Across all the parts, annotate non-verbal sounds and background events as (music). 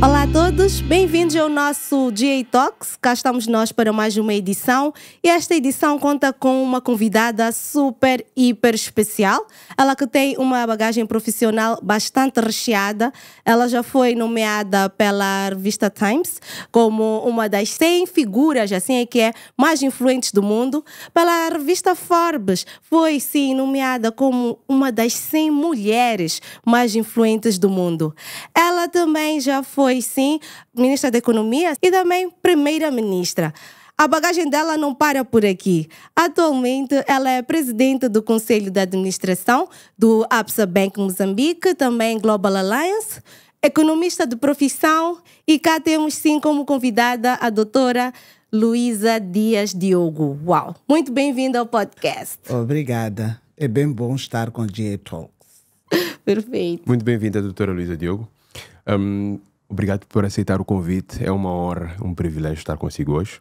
Olá todos, bem-vindos ao nosso GA Talks. Cá estamos nós para mais uma edição e esta edição conta com uma convidada super, hiper especial. Ela que tem uma bagagem profissional bastante recheada. Ela já foi nomeada pela revista Times como uma das 100 figuras, assim é que é, mais influentes do mundo. Pela revista Forbes, foi sim nomeada como uma das 100 mulheres mais influentes do mundo. Ela também já foi, assim, ministra da Economia e também primeira-ministra. A bagagem dela não para por aqui. Atualmente, ela é presidente do Conselho de Administração do APSA Bank Moçambique, também Global Alliance, economista de profissão, e cá temos sim como convidada a doutora Luísa Dias Diogo. Uau! Muito bem-vinda ao podcast. Obrigada. É bem bom estar com o GA Talks. (laughs) Perfeito. Muito bem-vinda, doutora Luísa Diogo. Um, Obrigado por aceitar o convite. É uma honra, um privilégio estar consigo hoje.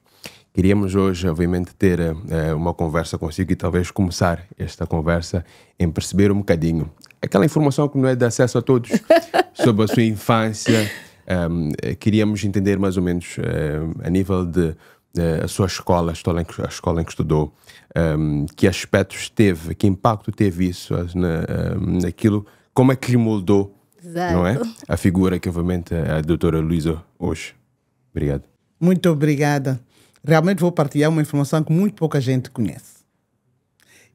Queríamos hoje, obviamente, ter eh, uma conversa consigo e talvez começar esta conversa em perceber um bocadinho aquela informação que não é de acesso a todos (laughs) sobre a sua infância. Um, eh, queríamos entender mais ou menos um, eh, a nível de, de, a sua escola, a escola em que, estudou, um, que aspectos teve, que impacto teve isso na, naquilo, como é que lhe moldou Exato. Não é? A figura que, obviamente, é a doutora Luísa hoje. Obrigado. Muito obrigada. Realmente vou partilhar uma informação que muito pouca gente conhece.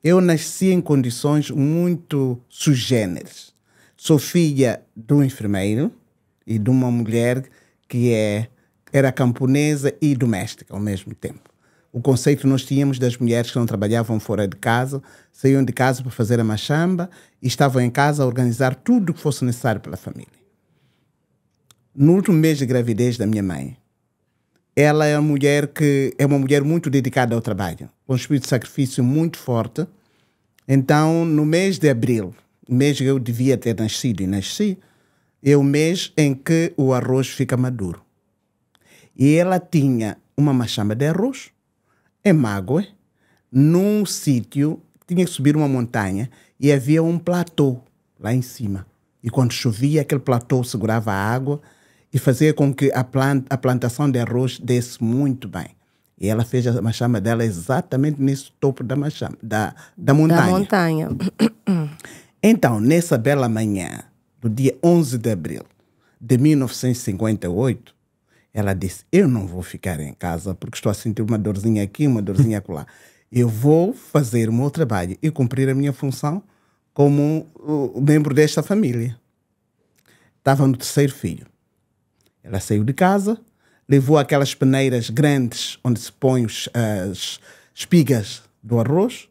Eu nasci em condições muito sugêneres. Sou filha de um enfermeiro e de uma mulher que é, era camponesa e doméstica ao mesmo tempo o conceito que nós tínhamos das mulheres que não trabalhavam fora de casa, saíam de casa para fazer a machamba e estavam em casa a organizar tudo o que fosse necessário pela família. No último mês de gravidez da minha mãe, ela é uma mulher que é uma mulher muito dedicada ao trabalho, com um espírito de sacrifício muito forte. Então, no mês de abril, mês que eu devia ter nascido e nasci, é o mês em que o arroz fica maduro. E ela tinha uma machamba de arroz em é Mágoa, é? num sítio, tinha que subir uma montanha e havia um platô lá em cima. E quando chovia, aquele platô segurava a água e fazia com que a, a plantação de arroz desse muito bem. E ela fez a machama dela exatamente nesse topo da, machama, da, da montanha. Da montanha. (coughs) Então, nessa bela manhã do dia 11 de abril de 1958, ela disse: Eu não vou ficar em casa porque estou a sentir uma dorzinha aqui, uma dorzinha acolá. Eu vou fazer o meu trabalho e cumprir a minha função como membro desta família. Estava no terceiro filho. Ela saiu de casa, levou aquelas peneiras grandes onde se põem as espigas do arroz,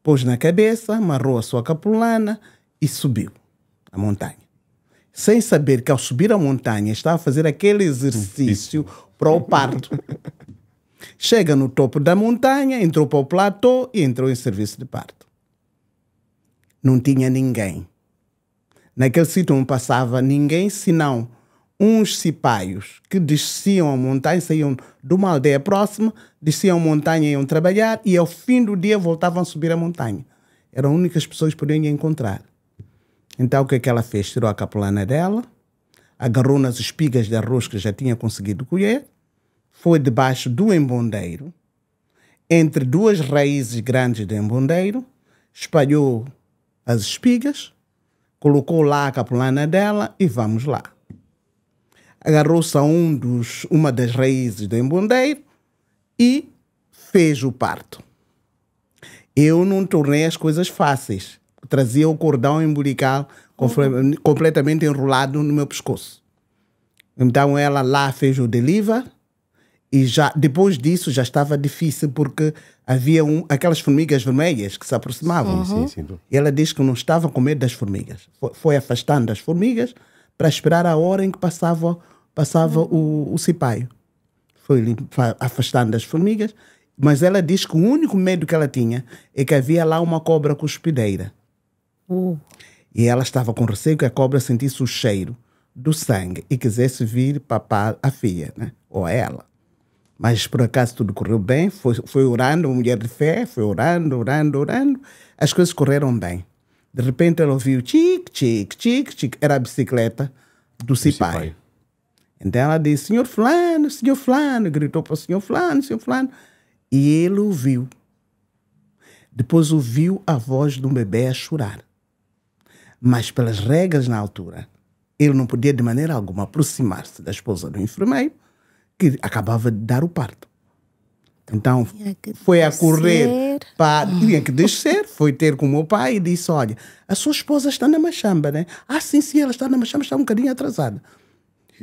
pôs na cabeça, amarrou a sua capulana e subiu a montanha sem saber que ao subir a montanha está a fazer aquele exercício para o parto. Chega no topo da montanha, entrou para o platô e entrou em serviço de parto. Não tinha ninguém. Naquele sítio não passava ninguém, senão uns cipaios que desciam a montanha, saíam de uma aldeia próxima, desciam a montanha e iam trabalhar e ao fim do dia voltavam a subir a montanha. Eram as únicas pessoas que podiam encontrar. Então o que é que ela fez? Tirou a capulana dela, agarrou nas espigas de arroz que já tinha conseguido colher, foi debaixo do embondeiro, entre duas raízes grandes de embondeiro, espalhou as espigas, colocou lá a capulana dela e vamos lá. Agarrou-se a um dos, uma das raízes do embondeiro e fez o parto. Eu não tornei as coisas fáceis trazia o cordão embolical uhum. completamente enrolado no meu pescoço. Então ela lá fez o deliver e já depois disso já estava difícil porque havia um, aquelas formigas vermelhas que se aproximavam. Uhum. Sim, sim, Ela disse que não estava com medo das formigas. Foi, foi afastando as formigas para esperar a hora em que passava, passava uhum. o, o cipaio. Foi afastando as formigas mas ela disse que o único medo que ela tinha é que havia lá uma cobra cuspideira. Uh. E ela estava com receio que a cobra sentisse o cheiro do sangue e quisesse vir papar a filha, né? ou a ela. Mas por acaso tudo correu bem, foi, foi orando, uma mulher de fé, foi orando, orando, orando, as coisas correram bem. De repente ela ouviu tic, tic, tic, tic, era a bicicleta do Cipai. Então ela disse, senhor Flano, senhor Flano, gritou para o senhor Flano, senhor Flano. e ele ouviu. Depois ouviu a voz do bebê a chorar mas pelas regras na altura, ele não podia de maneira alguma aproximar-se da esposa do enfermeiro que acabava de dar o parto. Então foi a correr para. Tinha que descer, foi ter com o meu pai e disse: Olha, a sua esposa está na machamba, né? Ah, sim, sim, ela está na machamba, está um bocadinho atrasada.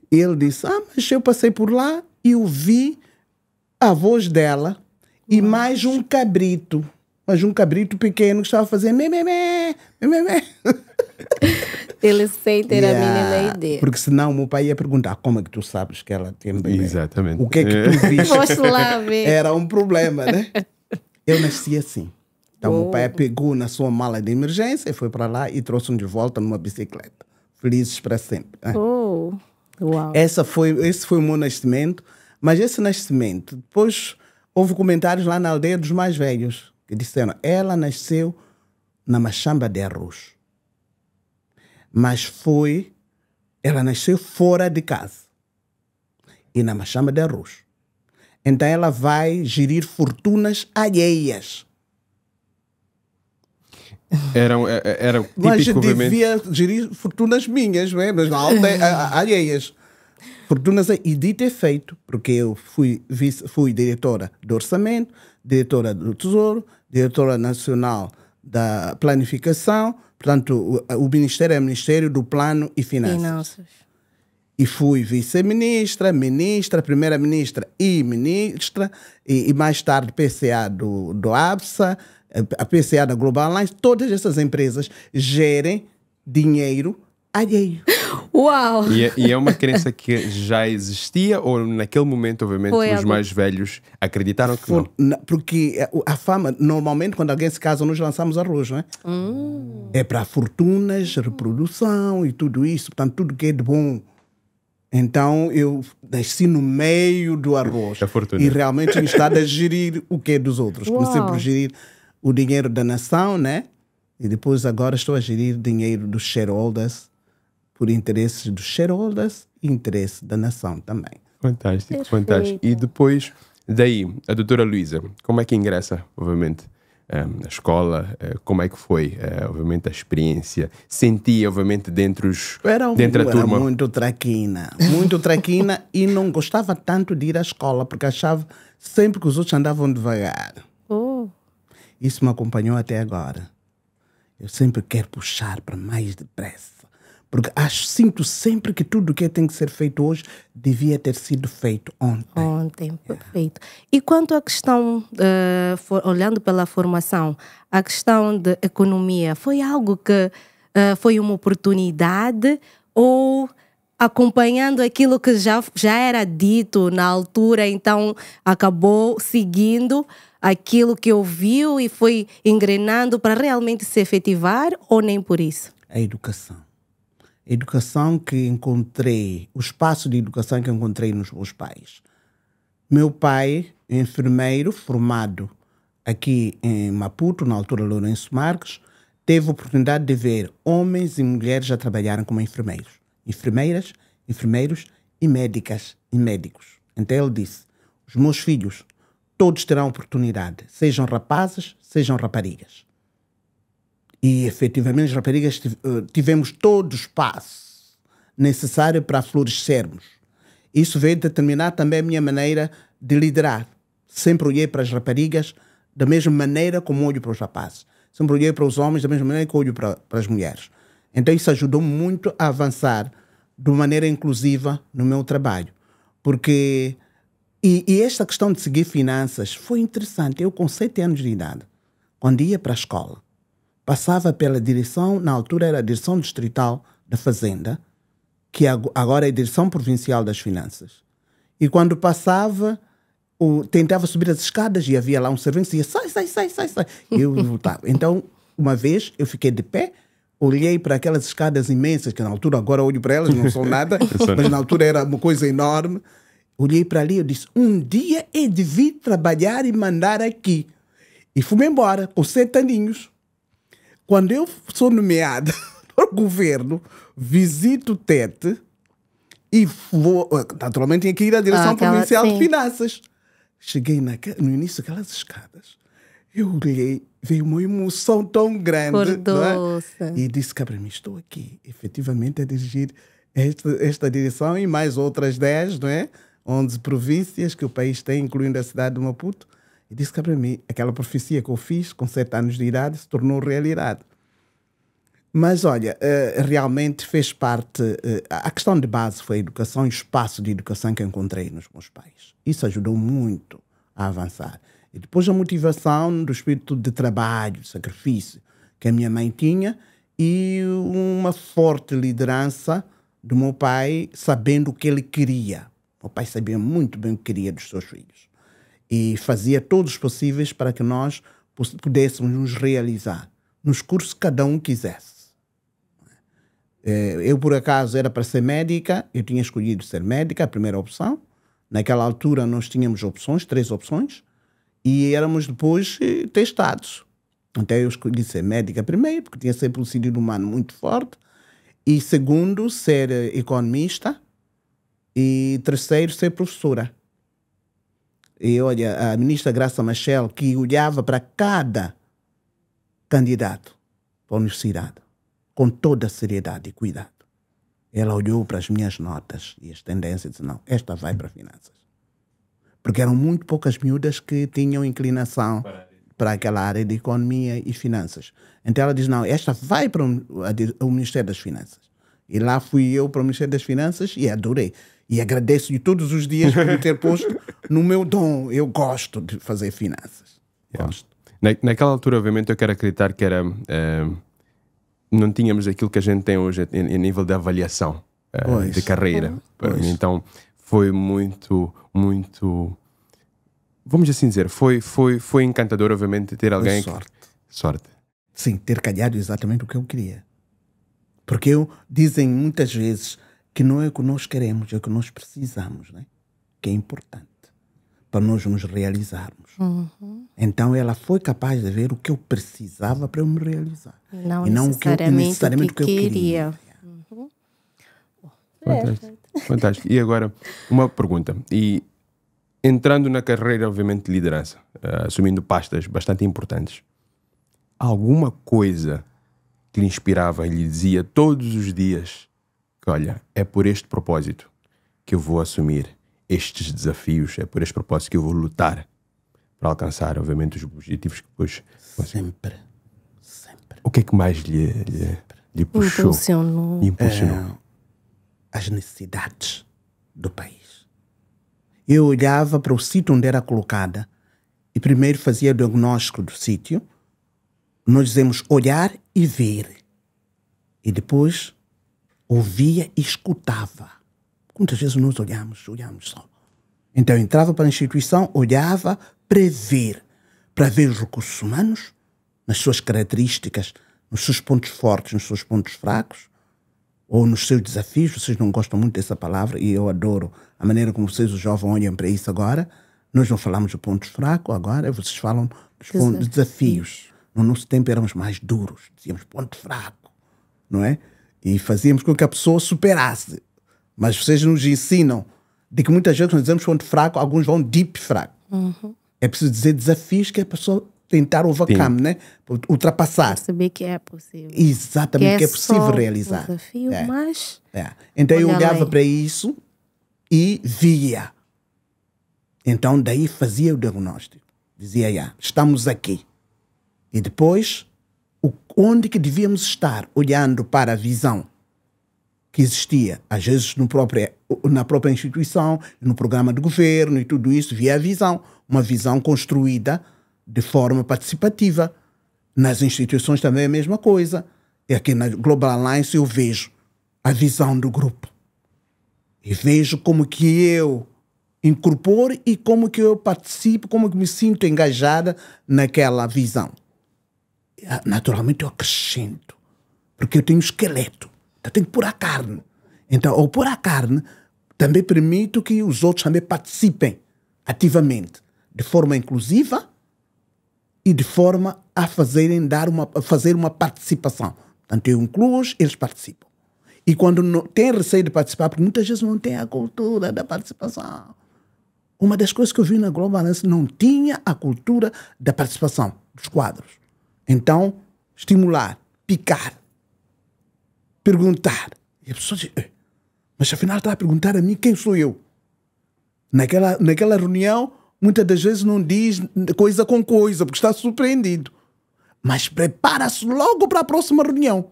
Ele disse: Ah, mas eu passei por lá e ouvi a voz dela e mais um cabrito mas um cabrito pequeno que estava fazendo mememé, mememé. (laughs) Eles sentem yeah. a minha ideia. Porque senão o meu pai ia perguntar como é que tu sabes que ela tem bebê? Exatamente. O que é que tu é. viste? Posso lá ver. Era um problema, né? (laughs) Eu nasci assim. Então o meu pai pegou na sua mala de emergência e foi para lá e trouxe-me de volta numa bicicleta. Felizes para sempre. Né? Oh. Uau. Essa foi, esse foi o meu nascimento. Mas esse nascimento, depois houve comentários lá na aldeia dos mais velhos que disseram ela nasceu na machamba de arroz, mas foi, ela nasceu fora de casa e na machamba de arroz. Então ela vai gerir fortunas alheias. É, é, era, era típico, Mas devia gerir fortunas minhas, não é? Mas alheias. Fortunas e dito e feito, porque eu fui, vice, fui diretora do orçamento, diretora do Tesouro, diretora nacional da Planificação, portanto, o, o Ministério é o Ministério do Plano e Finanças. Finanças. E fui vice-ministra, ministra, primeira-ministra e ministra, e, e, mais tarde PCA do, do ABSA, a PCA da Global Alliance, todas essas empresas gerem dinheiro alheio. Uau! E, é, e, é uma crença que já existia, ou naquele momento, obviamente, Foi os algo. mais velhos acreditaram que não? Porque eh, a fama, normalmente, quando alguém se casa, nós lançamos arroz, não é? Hum. É para fortunas, reprodução e tudo isso, portanto, tudo que é de bom. Então eu nasci no meio do arroz. (laughs) E realmente estado a gerir o que é dos outros. Uau. Comecei por gerir o dinheiro da nação, né? E depois agora estou a gerir dinheiro dos shareholders por interesses dos shareholders e interesse da nação também. Fantástico, Perfeito. fantástico. E depois, daí, a doutora Luísa, como é que ingressa, obviamente, eh, na escola? Eh, como é que foi, eh, obviamente, a experiência? Sentia, obviamente, dentro, os, era um, dentro da turma? Era muito traquina, muito traquina (laughs) e não gostava tanto de ir à escola porque achava sempre que os outros andavam devagar. Oh. Isso me acompanhou até agora. Eu sempre quero puxar para mais depressa porque acho, sinto sempre que tudo o que tem que ser feito hoje devia ter sido feito ontem. Ontem, perfeito. E quanto à questão, uh, for, olhando pela formação, a questão de economia, foi algo que uh, foi uma oportunidade ou acompanhando aquilo que já, já era dito na altura, então acabou seguindo aquilo que ouviu e foi engrenando para realmente se efetivar ou nem por isso? A educação educação que encontrei, o espaço de educação que encontrei nos meus pais. Meu pai, enfermeiro formado aqui em Maputo, na altura Lourenço Marques, teve a oportunidade de ver homens e mulheres a trabalharem como enfermeiros. Enfermeiras, enfermeiros e médicas e médicos. Então ele disse: Os meus filhos, todos terão oportunidade, sejam rapazes, sejam raparigas. E efetivamente, as raparigas eh, tivemos todo o espaço necessário para florescermos. Isso veio determinar também a minha maneira de liderar. Sempre olhei para as raparigas da mesma maneira como olho para os rapazes. Sempre olhei para os homens da mesma maneira que olho para, para as mulheres. Então isso ajudou muito a avançar de maneira inclusiva no meu trabalho. Porque. E, e esta questão de seguir finanças foi interessante. Eu, com sete anos de idade, quando ia para a escola, passava pela direção, na altura era a direção distrital da Fazenda, que agora é a direção provincial das Finanças. E quando passava, o, tentava subir as escadas e havia lá um servente que dizia: sai, sai, sai, sai, sai. E eu voltava. (laughs) Então, uma vez, eu fiquei de pé, olhei para aquelas escadas imensas, que na altura agora olho para elas, não são nada, (laughs) mas na altura era uma coisa enorme. Olhei para ali e disse: um dia é de vir trabalhar e mandar aqui. E fui-me embora, com sete aninhos. Quando eu sou nomeada (laughs) para o governo, visito o Tete e vou. Eh, naturalmente tinha que ir à direção ah, provincial sim. de finanças. Cheguei na, no início daquelas escadas. Eu olhei, veio uma emoção tão grande. É? E disse cá para mim: estou aqui, efetivamente, a dirigir esta, esta direção e mais outras 10, não é? 11 províncias que o país tem, incluindo a cidade de Maputo. E disse cá para mim: aquela profecia que eu fiz com sete anos de idade se tornou realidade. Mas olha, eh, realmente fez parte. Eh, a questão de base foi a educação e o espaço de educação que encontrei nos meus pais. Isso ajudou muito a avançar. E depois a motivação do espírito de trabalho, sacrifício que a minha mãe tinha e uma forte liderança do meu pai, sabendo o que ele queria. O meu pai sabia muito bem o que queria dos seus filhos e fazia todos os possíveis para que nós pudéssemos nos realizar nos cursos que cada um quisesse. É, eu, por acaso, era para ser médica, eu tinha escolhido ser médica, a primeira opção. Naquela altura, nós tínhamos opções, três opções, e éramos depois eh, testados. até eu escolhi ser médica primeiro, porque tinha sempre um sentido humano muito forte, e segundo, ser eh, economista, e terceiro, ser professora. E olha, a ministra Graça Machel, que olhava para cada candidato para a universidade, com toda a seriedade e cuidado. Ela olhou para as minhas notas e as tendências e disse: não, esta vai para finanças. Porque eram muito poucas miúdas que tinham inclinação para, aquela área de economia e finanças. Então ela diz: não, esta vai para o Ministério das Finanças. E lá fui eu para o Ministério das Finanças e adorei. E agradeço de todos os dias por me ter posto no meu dom. Eu gosto de fazer finanças. Gosto. Na, naquela altura, obviamente, eu quero acreditar que era. Uh, não tínhamos aquilo que a gente tem hoje em, em nível de avaliação uh, de carreira. Pois. Então, foi muito, muito. Vamos assim dizer, foi, foi, foi encantador, obviamente, ter alguém. Foi sorte. Que... Sorte. Sim, ter calhado exatamente o que eu queria. Porque eu, dizem muitas vezes que não é o que nós queremos, é o que nós precisamos, né? que é importante para nós nos realizarmos. Uhum. Então ela foi capaz de ver o que eu precisava para eu me realizar. Não e não necessariamente o que eu, necessariamente o que eu queria. Uhum. É fantástico. Fantástico. E agora, uma pergunta. E entrando na carreira, obviamente, de liderança, uh, assumindo pastas bastante importantes, alguma coisa que lhe inspirava e lhe dizia todos os dias que, olha, é por este propósito que eu vou assumir estes desafios, é por este propósito que eu vou lutar para alcançar, obviamente, os objetivos que depois. Sempre. Sempre. O que é que mais lhe, lhe, lhe puxou? Impulsionou. impulsionou? É, as necessidades do país. Eu olhava para o sítio onde era colocada e primeiro fazia o diagnóstico do sítio. Nós dizemos olhar e ver. E depois ouvia e escutava. Quantas vezes nós olhamos, olhamos só. Então eu entrava para a instituição, olhava para ver, para ver os recursos humanos, nas suas características, nos seus pontos fortes, nos seus pontos fracos, ou nos seus desafios. Vocês não gostam muito dessa palavra e eu adoro a maneira como vocês, os jovens, olham para isso agora. Nós não falamos de pontos fracos agora, vocês falam dos pontos, desafios. No nosso tempo éramos mais duros, dizíamos ponto fraco, não é? e fazíamos com que a pessoa superasse. Mas vocês nos ensinam de que muitas vezes nós dizemos ponto é fraco, alguns vão deep fraco. Uhum. É preciso dizer desafios que a pessoa tentar overcome, né? ultrapassar. saber que é possível. Exatamente, que é, que é, é possível realizar. Um desafio, é. mas. É. Então eu olhava para isso e via. Então daí fazia o diagnóstico. Dizia, yeah, estamos aqui. E depois onde que devíamos estar olhando para a visão que existia, às vezes no próprio, na própria instituição, no programa de governo e tudo isso, via a visão, uma visão construída de forma participativa. Nas instituições também é a mesma coisa. E é aqui na Global Alliance eu vejo a visão do grupo. E vejo como que eu incorporo e como que eu participo, como que me sinto engajada naquela visão naturalmente eu acrescento, porque eu tenho esqueleto, então tenho que pôr a carne. Então, ao pôr a carne, também permito que os outros também participem ativamente, de forma inclusiva e de forma a fazerem dar uma, fazer uma participação. Portanto, eu incluo, eles participam. E quando não, tem receio de participar, porque muitas vezes não tem a cultura da participação. Uma das coisas que eu vi na Global Alliance não tinha a cultura da participação dos quadros. Então, estimular, picar, perguntar. E a pessoa diz, eh, mas afinal está a perguntar a mim quem sou eu. Naquela, naquela reunião, muitas das vezes não diz coisa com coisa, porque está surpreendido. Mas prepara-se logo para a próxima reunião.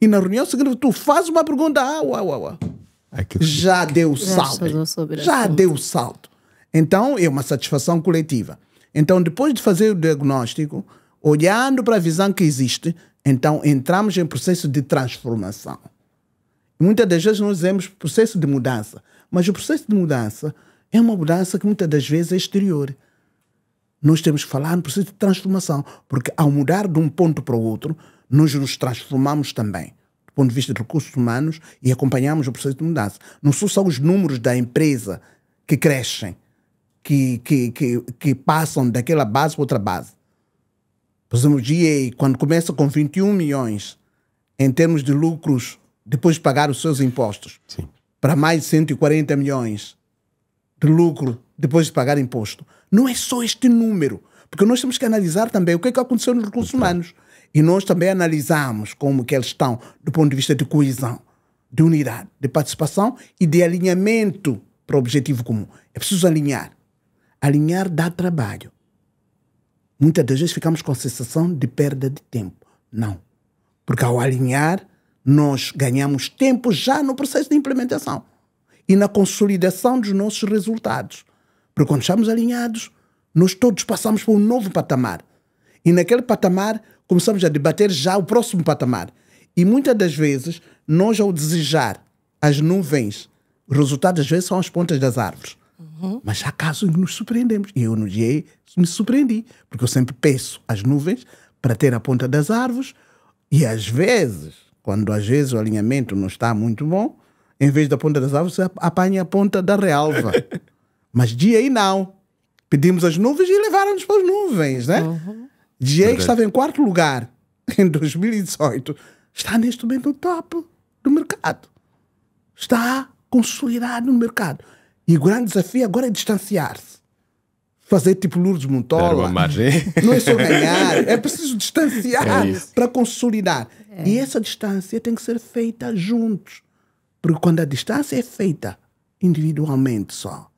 E na reunião seguinte, tu faz uma pergunta, ah, uau, uau, uau. Já deu salto. Já deu salto. Então, é uma satisfação coletiva. Então, depois de fazer o diagnóstico, olhando para a visão que existe, então entramos em processo de transformação. Muitas das vezes nós dizemos processo de mudança, mas o processo de mudança é uma mudança que muitas das vezes é exterior. Nós temos que falar no processo de transformação, porque ao mudar de um ponto para o outro, nós nos transformamos também, do ponto de vista de recursos humanos, e acompanhamos o processo de mudança. Não são só os números da empresa que crescem, que, que, que, que passam daquela base para outra base por exemplo, GA, quando começa com 21 milhões em termos de lucros, depois de pagar os seus impostos, Sim. para mais de 140 milhões de lucro depois de pagar imposto. Não é só este número, porque nós temos que analisar também o que é que aconteceu nos recursos humanos. E nós também analisamos como que eles estão do ponto de vista de coesão, de unidade, de participação e de alinhamento para o objetivo comum. É preciso alinhar. Alinhar dá trabalho. Muitas das vezes ficamos com a sensação de perda de tempo. Não. Porque ao alinhar, nós ganhamos tempo já no processo de implementação e na consolidação dos nossos resultados. Porque quando estamos alinhados, nós todos passamos para um novo patamar. E naquele patamar, começamos a debater já o próximo patamar. E muitas das vezes, nós, ao desejar as nuvens, os resultados às vezes são as pontas das árvores. Uhum. Mas há casos em que nos surpreendemos. E eu no GE me surpreendi, porque eu sempre peço as nuvens para ter a ponta das árvores e às vezes, quando às vezes o alinhamento não está muito bom, em vez da ponta das árvores, você apanha a ponta da realva (laughs) Mas GE não. Pedimos as nuvens e levaram-nos para as nuvens, né? Uhum. que estava em quarto lugar (laughs) em 2018 está neste momento no top do mercado. Está consolidado no mercado. E o grande desafio agora é distanciar-se. Fazer tipo Lourdes Montola. (laughs) Não é só ganhar, é preciso distanciar é para consolidar. É. E essa distância tem que ser feita juntos. Porque quando a distância é feita individualmente só,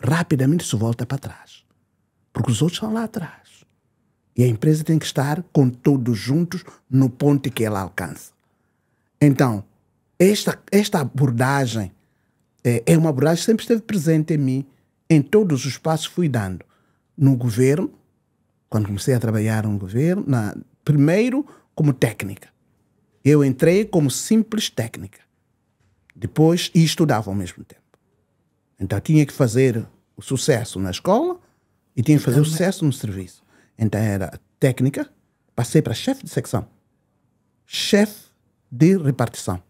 rapidamente se volta para trás. Porque os outros estão lá atrás. E a empresa tem que estar com todos juntos no ponto que ela alcança. Então, esta, esta abordagem é, é uma abordagem que sempre esteve presente em mim, em todos os passos que fui dando. No governo, quando comecei a trabalhar no governo, na, primeiro como técnica. Eu entrei como simples técnica. Depois, e estudava ao mesmo tempo. Então tinha que fazer o sucesso na escola e tinha que fazer o sucesso no serviço. Então era técnica, passei para chefe de secção, chefe de repartição,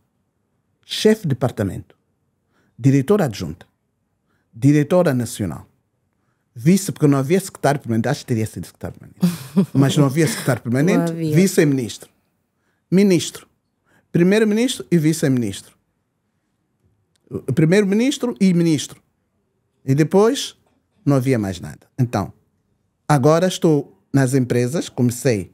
chefe de departamento diretora adjunta, diretora nacional, vice, porque não havia secretário permanente, acho que teria sido secretário permanente, (laughs) mas não havia secretário permanente, vice-ministro, ministro, primeiro-ministro e vice-ministro, primeiro-ministro e ministro, e depois não havia mais nada. Então, agora estou nas empresas, comecei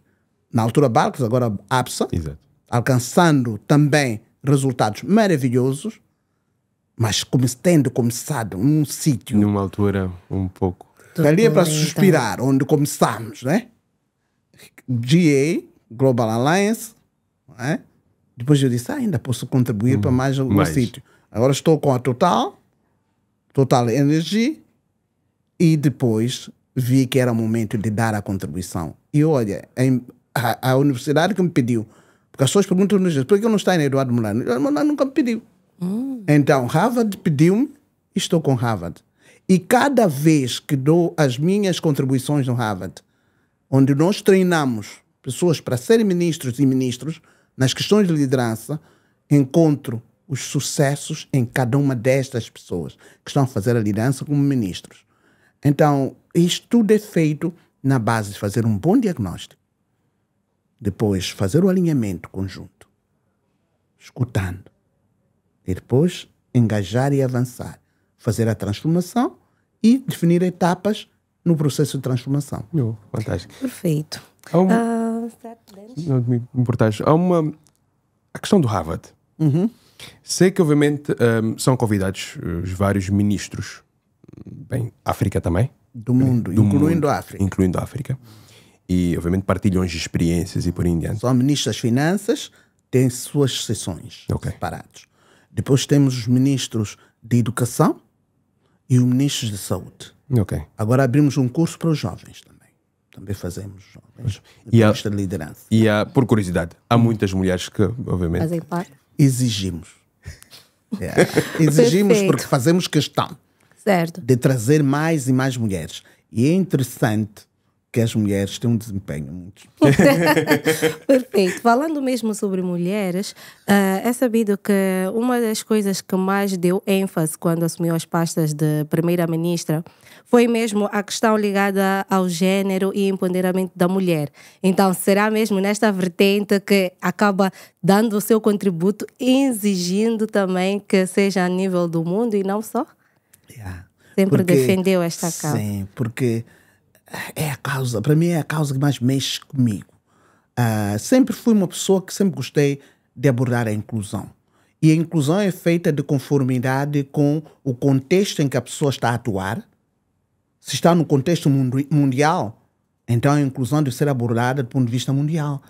na altura Barcos, agora APSA, Exato. alcançando também resultados maravilhosos, mas como, tendo começado um sítio. Numa altura um pouco. Dali é para suspirar, onde começamos, né? GA, Global Alliance, né? Depois eu disse, ah, ainda posso contribuir para hum, mais um sítio. Agora estou com a Total, Total Energy, e depois vi que era o momento de dar a contribuição. E olha, a, a universidade que me pediu, porque as pessoas perguntam-nos, por que eu não estou em Eduardo Molano? Eduardo Molano nunca me pediu. Então, Harvard pediu-me e estou com Harvard. E cada vez que dou as minhas contribuições no Harvard, onde nós treinamos pessoas para serem ministros e ministros nas questões de liderança, encontro os sucessos em cada uma destas pessoas que estão a fazer a liderança como ministros. Então, isto tudo é feito na base de fazer um bom diagnóstico, depois fazer o alinhamento conjunto, escutando, e depois engajar e avançar, fazer a transformação e definir etapas no processo de transformação. Oh, fantástico. Perfeito. Há uma... Uh, não me Há uma. A questão do Harvard. Uhum. Sei que, obviamente, um, são convidados eh, os vários ministros, bem, África também. Do mundo, do incluindo mundo, a África. Incluindo a África. E, obviamente, partilham as experiências e por aí em diante. São ministros das Finanças, têm suas sessões okay. separadas. Depois temos os ministros de Educação e os ministros de Saúde. Okay. Agora abrimos um curso para os jovens também. Também fazemos jovens. E a, de liderança. E a, por curiosidade, há muitas mulheres que, obviamente. Fazem parte. Exigimos. yeah. É, (laughs) exigimos porque fazemos questão certo. de trazer mais e mais mulheres. E é interessante que as mulheres têm um desempenho muito. (laughs) (laughs) Perfeito. Falando mesmo sobre mulheres, uh, é sabido que uma das coisas que mais deu ênfase quando assumiu as pastas de primeira-ministra foi mesmo a questão ligada ao género e empoderamento da mulher. Então, será mesmo nesta vertente que acaba dando o seu contributo, exigindo também que seja a nível do mundo e não só? Yeah. Sempre porque, defendeu esta causa. Sim, porque é a causa, para mim é a causa que mais mexe comigo. Uh, sempre fui uma pessoa que sempre gostei de abordar a inclusão. E a inclusão é feita de conformidade com o contexto em que a pessoa está a atuar. Se está no contexto mundial, então a inclusão deve ser abordada do ponto de vista mundial.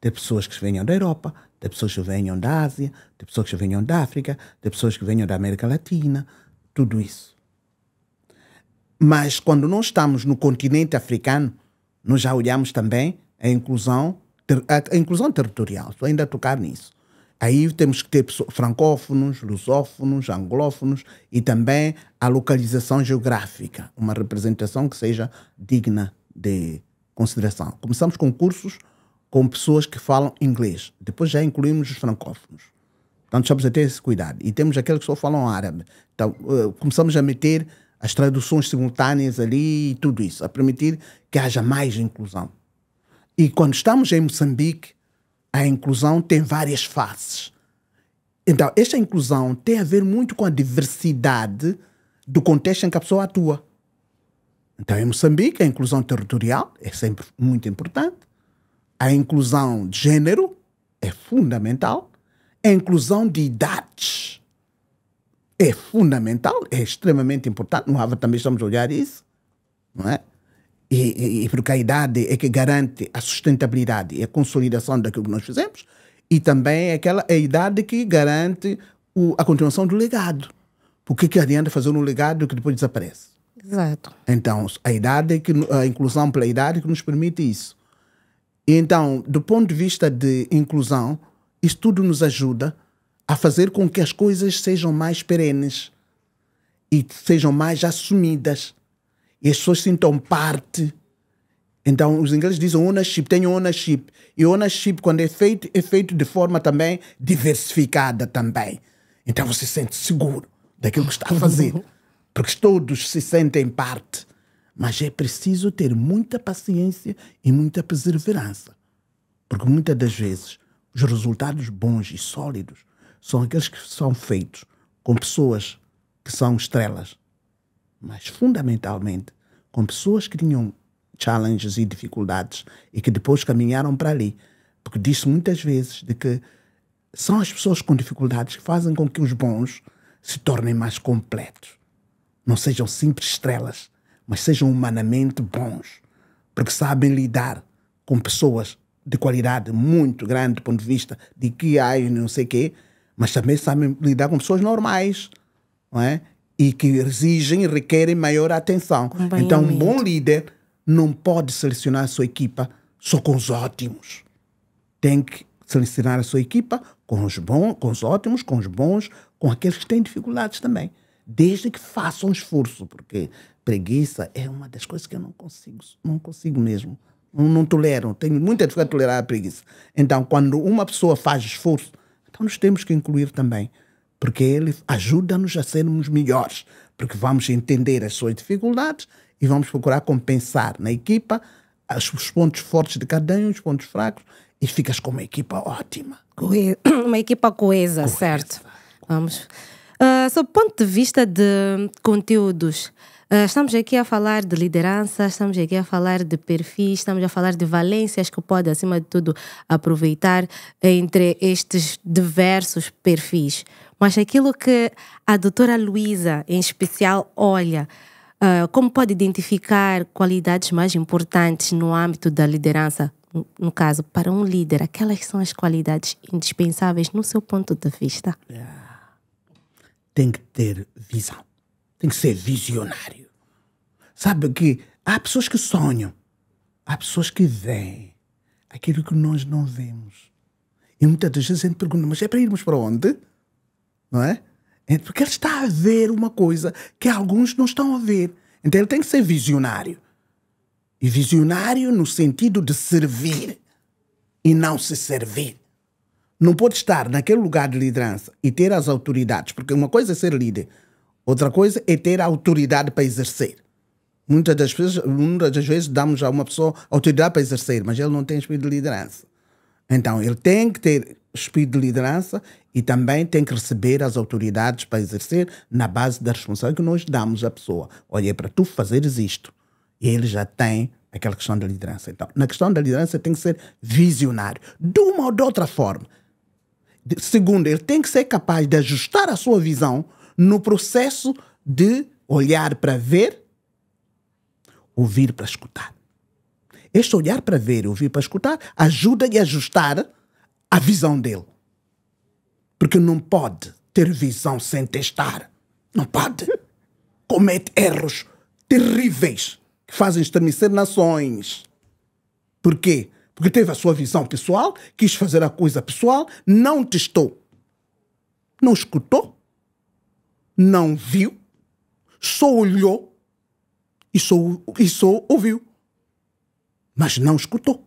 De pessoas que venham da Europa, de pessoas que venham da Ásia, de pessoas que venham da África, de pessoas que venham da América Latina, tudo isso. Mas quando nós estamos no continente africano, nós já olhamos também a inclusão, a inclusão territorial, estou ainda a tocar nisso. Aí temos que ter francófonos, lusófonos, anglófonos e também a localização geográfica, uma representação que seja digna de consideração. Começamos com cursos com pessoas que falam inglês, depois já incluímos os francófonos. Então estamos a ter esse cuidado. E temos aqueles que só falam árabe. Então, eh, começamos a meter as traduções simultâneas ali e tudo isso, a permitir que haja mais inclusão. E quando estamos em Moçambique, a inclusão tem várias faces. Então, esta inclusão tem a ver muito com a diversidade do contexto em que a pessoa atua. Então, em Moçambique, a inclusão territorial é sempre muito importante, a inclusão de gênero é fundamental, a inclusão de idades é fundamental, é extremamente importante. No Harvard também estamos a olhar isso, não é? E, e, e, porque a idade é que garante a sustentabilidade e a consolidação daquilo que nós fizemos, e também é aquela é a idade que garante o, a continuação do legado. Porque que adianta fazer um legado que depois desaparece? Exato. Então, a idade que a inclusão pela idade que nos permite isso. E então, do ponto de vista de inclusão, isso tudo nos ajuda a fazer com que as coisas sejam mais perenes e sejam mais assumidas e as pessoas sintam parte. Então, os ingleses dizem ownership, tem ownership. E ownership, quando é feito, é feito de forma também diversificada também. Então, você se sente seguro daquilo que está a fazer. (laughs) Porque todos se sentem parte. Mas é preciso ter muita paciência e muita perseverança. Porque muitas das vezes, os resultados bons e sólidos são aqueles que são feitos com pessoas que são estrelas, mas fundamentalmente com pessoas que tinham challenges e dificuldades e que depois caminharam para ali. Porque disse muitas vezes de que são as pessoas com dificuldades que fazem com que os bons se tornem mais completos. Não sejam simples estrelas, mas sejam humanamente bons, porque sabem lidar com pessoas de qualidade muito grande do ponto de vista de que há e não sei o quê, mas também sabem lidar com pessoas normais, não é? E que exigem e requerem maior atenção. Então, um bom líder não pode selecionar a sua equipa só com os ótimos. Tem que selecionar a sua equipa com os bons, com os ótimos, com os bons, com aqueles que têm dificuldades também. Desde que façam um esforço, porque preguiça é uma das coisas que eu não consigo, não consigo mesmo. Não, não tolero, tenho muita dificuldade de tolerar a preguiça. Então, quando uma pessoa faz esforço, então nos temos que incluir também, porque ele ajuda-nos a sermos melhores, porque vamos entender as suas dificuldades e vamos procurar compensar na equipa os pontos fortes de cada um, os pontos fracos, e ficas com uma equipa ótima. (coughs) Uma equipa coesa, coesa. certo. Vamos. Uh, sob ponto de vista de conteúdos, ah, estamos aqui a falar de liderança, estamos aqui a falar de perfis, estamos a falar de valências que pode, acima de tudo, aproveitar entre estes diversos perfis. Mas aquilo que a doutora Luísa, em especial, olha, ah, como pode identificar qualidades mais importantes no âmbito da liderança, no caso, para um líder, aquelas são as qualidades indispensáveis no seu ponto de vista? É. Tem que ter visão, tem que ser visionário Sabe que há pessoas que sonham, há pessoas que veem aquilo que nós não vemos. E muitas das vezes a gente pergunta, mas é para irmos para onde? Não é? é? Porque ele está a ver uma coisa que alguns não estão a ver. Então ele tem que ser visionário. E visionário no sentido de servir e não se servir. Não pode estar naquele lugar de liderança e ter as autoridades, porque uma coisa é ser líder, outra coisa é ter a autoridade para exercer. Muitas das, vezes, muitas das vezes damos a uma pessoa autoridade para exercer, mas ele não tem espírito de liderança. Então, ele tem que ter espírito de liderança e também tem que receber as autoridades para exercer na base da responsabilidade que nós damos à pessoa. Olha, é para tu fazeres isto. E ele já tem aquela questão da liderança. Então, na questão da liderança, tem que ser visionário, de uma ou de outra forma. Segundo, ele tem que ser capaz de ajustar a sua visão no processo de olhar para ver ouvir para escutar. Este olhar para ver e ouvir para escutar ajuda-lhe a ajustar a visão dele. Porque não pode ter visão sem testar. Não pode. (laughs) Comete erros terríveis que fazem estremecer nações. Por quê? Porque teve a sua visão pessoal, quis fazer a coisa pessoal, não testou. Não escutou, não viu, só olhou e só, e só ouviu. Mas não escutou.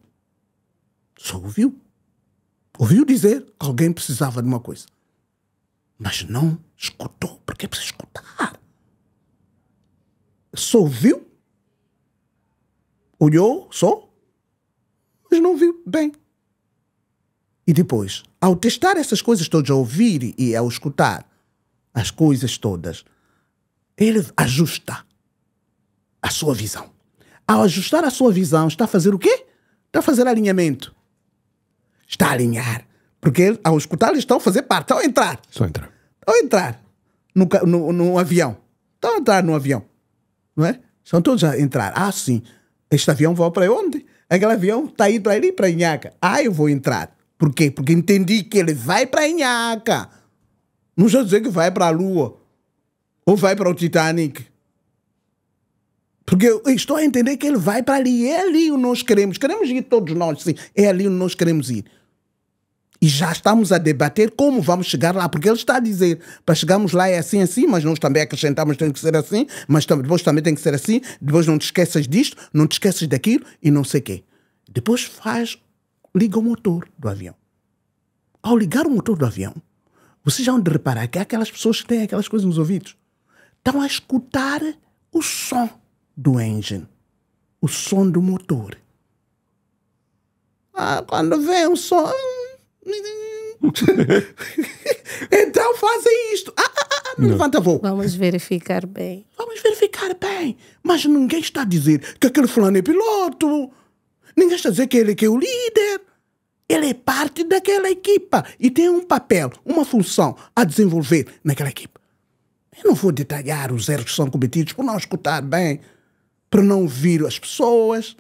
Só ouviu. Ouviu dizer que alguém precisava de uma coisa. Mas não escutou, porque é preciso escutar. Só ouviu. Olhou só, mas não viu bem. E depois, ao testar essas coisas todas, ao ouvir e ao escutar as coisas todas, ele ajusta a sua visão. Ao ajustar a sua visão, está a fazer o quê? Está a fazer alinhamento. Está a alinhar. Porque ao escutar, eles estão a fazer parte, estão a entrar. estão a entrar. Estão a entrar no, no, no avião. Estão a entrar no avião. Não é? Estão todos a entrar. Ah, sim. Este avião vai para onde? Aquele avião está indo ali para Inhaca. Ah, eu vou entrar. Por quê? Porque entendi que ele vai para Inhaca. Não estou dizer que vai para a Lua ou vai para o Titanic. Porque eu estou a entender que ele vai para ali. É ali onde nós queremos. Queremos ir todos nós, sim. É ali onde nós queremos ir. E já estamos a debater como vamos chegar lá, porque ele está a dizer para chegarmos lá é assim, assim, mas nós também acrescentamos tem que ser assim, mas depois também tem que ser assim, depois não te esqueças disto, não te esqueças daquilo e não sei o quê. Depois faz, liga o motor do avião. Ao ligar o motor do avião, vocês já vão de reparar que há aquelas pessoas que têm aquelas coisas nos ouvidos estão a escutar o som do engine, o som do motor. Ah, quando vem o som. Hum, (laughs) então fazem isto. Ah, ah, ah, ah, não levanta voo. Vamos verificar bem. Vamos verificar bem. Mas ninguém está a dizer que aquele fulano é piloto. Ninguém está a dizer que ele é que é o líder. Ele é parte daquela equipa e tem um papel, uma função a desenvolver naquela equipa. Eu não vou detalhar os erros que são cometidos por não escutar bem para não vir as pessoas.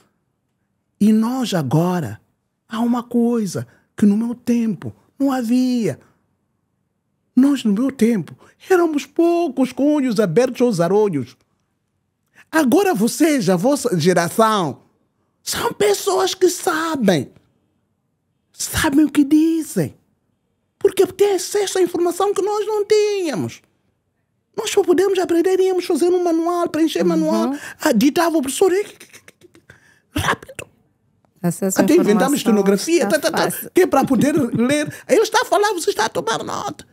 E nós agora, há uma coisa que no meu tempo não havia. Nós, no meu tempo, éramos poucos com olhos abertos aos olhos Agora vocês, a vossa geração, são pessoas que sabem. Sabem o que dizem. Porque têm acesso à informação que nós não tínhamos. Nós só podemos aprender, íamos fazer um manual, preencher uhum. manual, ah, ditava o professor. E... Rápido. É Até inventamos estenografia, tá, tá, tá, tá. que é para poder (laughs) ler. Ele está a falar, você está a tomar nota.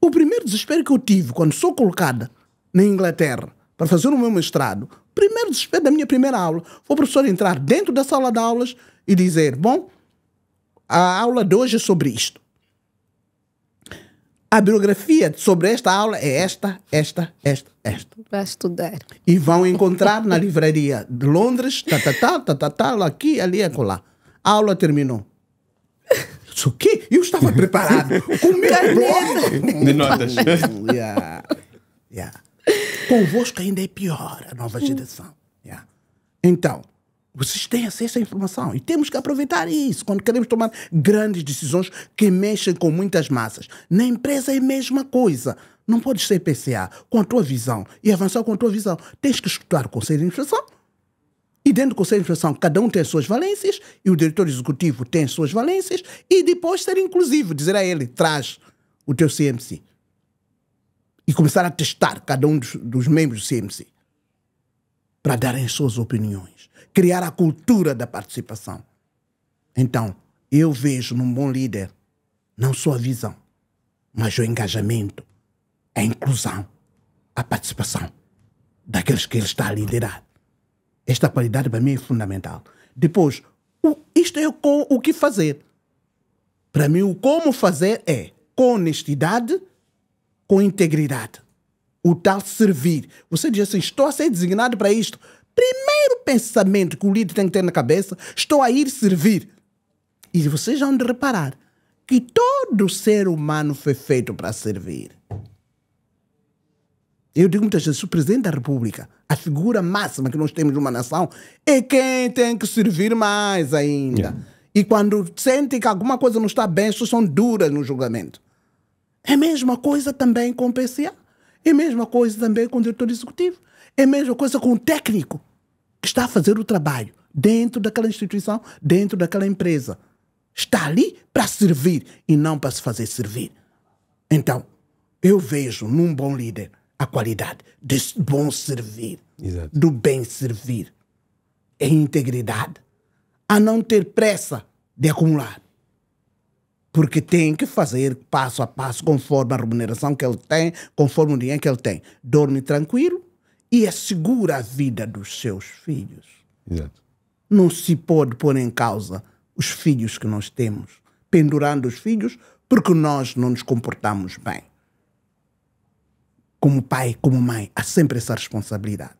O primeiro desespero que eu tive quando sou colocada na Inglaterra para fazer o meu mestrado, o primeiro desespero da minha primeira aula foi o professor entrar dentro da sala de aulas e dizer: Bom, a aula de hoje é sobre isto. A biografia sobre esta aula é esta, esta, esta, esta. Para estudar. E vão encontrar na livraria de Londres, ta, ta, ta, ta, ta, tá, tá, tá, tá aqui, ali, acolá. A aula terminou. Isso quê? eu estava preparado. Com meu blog. De notas. yeah. Yeah. Convosco ainda é pior a nova geração. Yeah. Então, vocês têm acesso à informação e temos que aproveitar isso quando queremos tomar grandes decisões que mexem com muitas massas. Na empresa é a mesma coisa. Não podes ser PCA com a tua visão e avançar com a tua visão. Tens que escutar o Conselho de Administração. E dentro do Conselho de Administração, cada um tem as suas valências e o diretor executivo tem as suas valências e depois ser inclusivo, dizer a ele, traz o teu CMC. E começar a testar cada um dos, dos membros do CMC para darem as suas opiniões criar a cultura da participação. Então, eu vejo num bom líder não só a visão, mas o engajamento, a inclusão, a participação daqueles que ele está a liderar. Esta qualidade para mim é fundamental. Depois, o, isto é o, o que fazer. Para mim, o como fazer é com honestidade, com integridade. O tal servir. Você diz assim: estou a ser designado para isto primeiro pensamento que o líder tem que ter na cabeça, estou a ir servir. E vocês vão de reparar que todo ser humano foi feito para servir. Eu digo muitas vezes, o presidente da República, a figura máxima que nós temos numa nação, é quem tem que servir mais ainda. Yeah. E quando sentem que alguma coisa não está bem, são duras no julgamento. É a mesma coisa também com o PCA. É a mesma coisa também com o diretor executivo. É a mesma coisa com o técnico que está a fazer o trabalho dentro daquela instituição, dentro daquela empresa. Está ali para servir e não para se fazer servir. Então, eu vejo num bom líder a qualidade de bom servir, Exato. do bem servir, em é integridade, a não ter pressa de acumular, porque tem que fazer passo a passo, conforme a remuneração que ele tem, conforme o dinheiro que ele tem. Dorme tranquilo, e assegura é a vida dos seus filhos. Exato. Não se pode pôr em causa os filhos que nós temos, pendurando os filhos porque nós não nos comportamos bem. Como pai, como mãe, há sempre essa responsabilidade.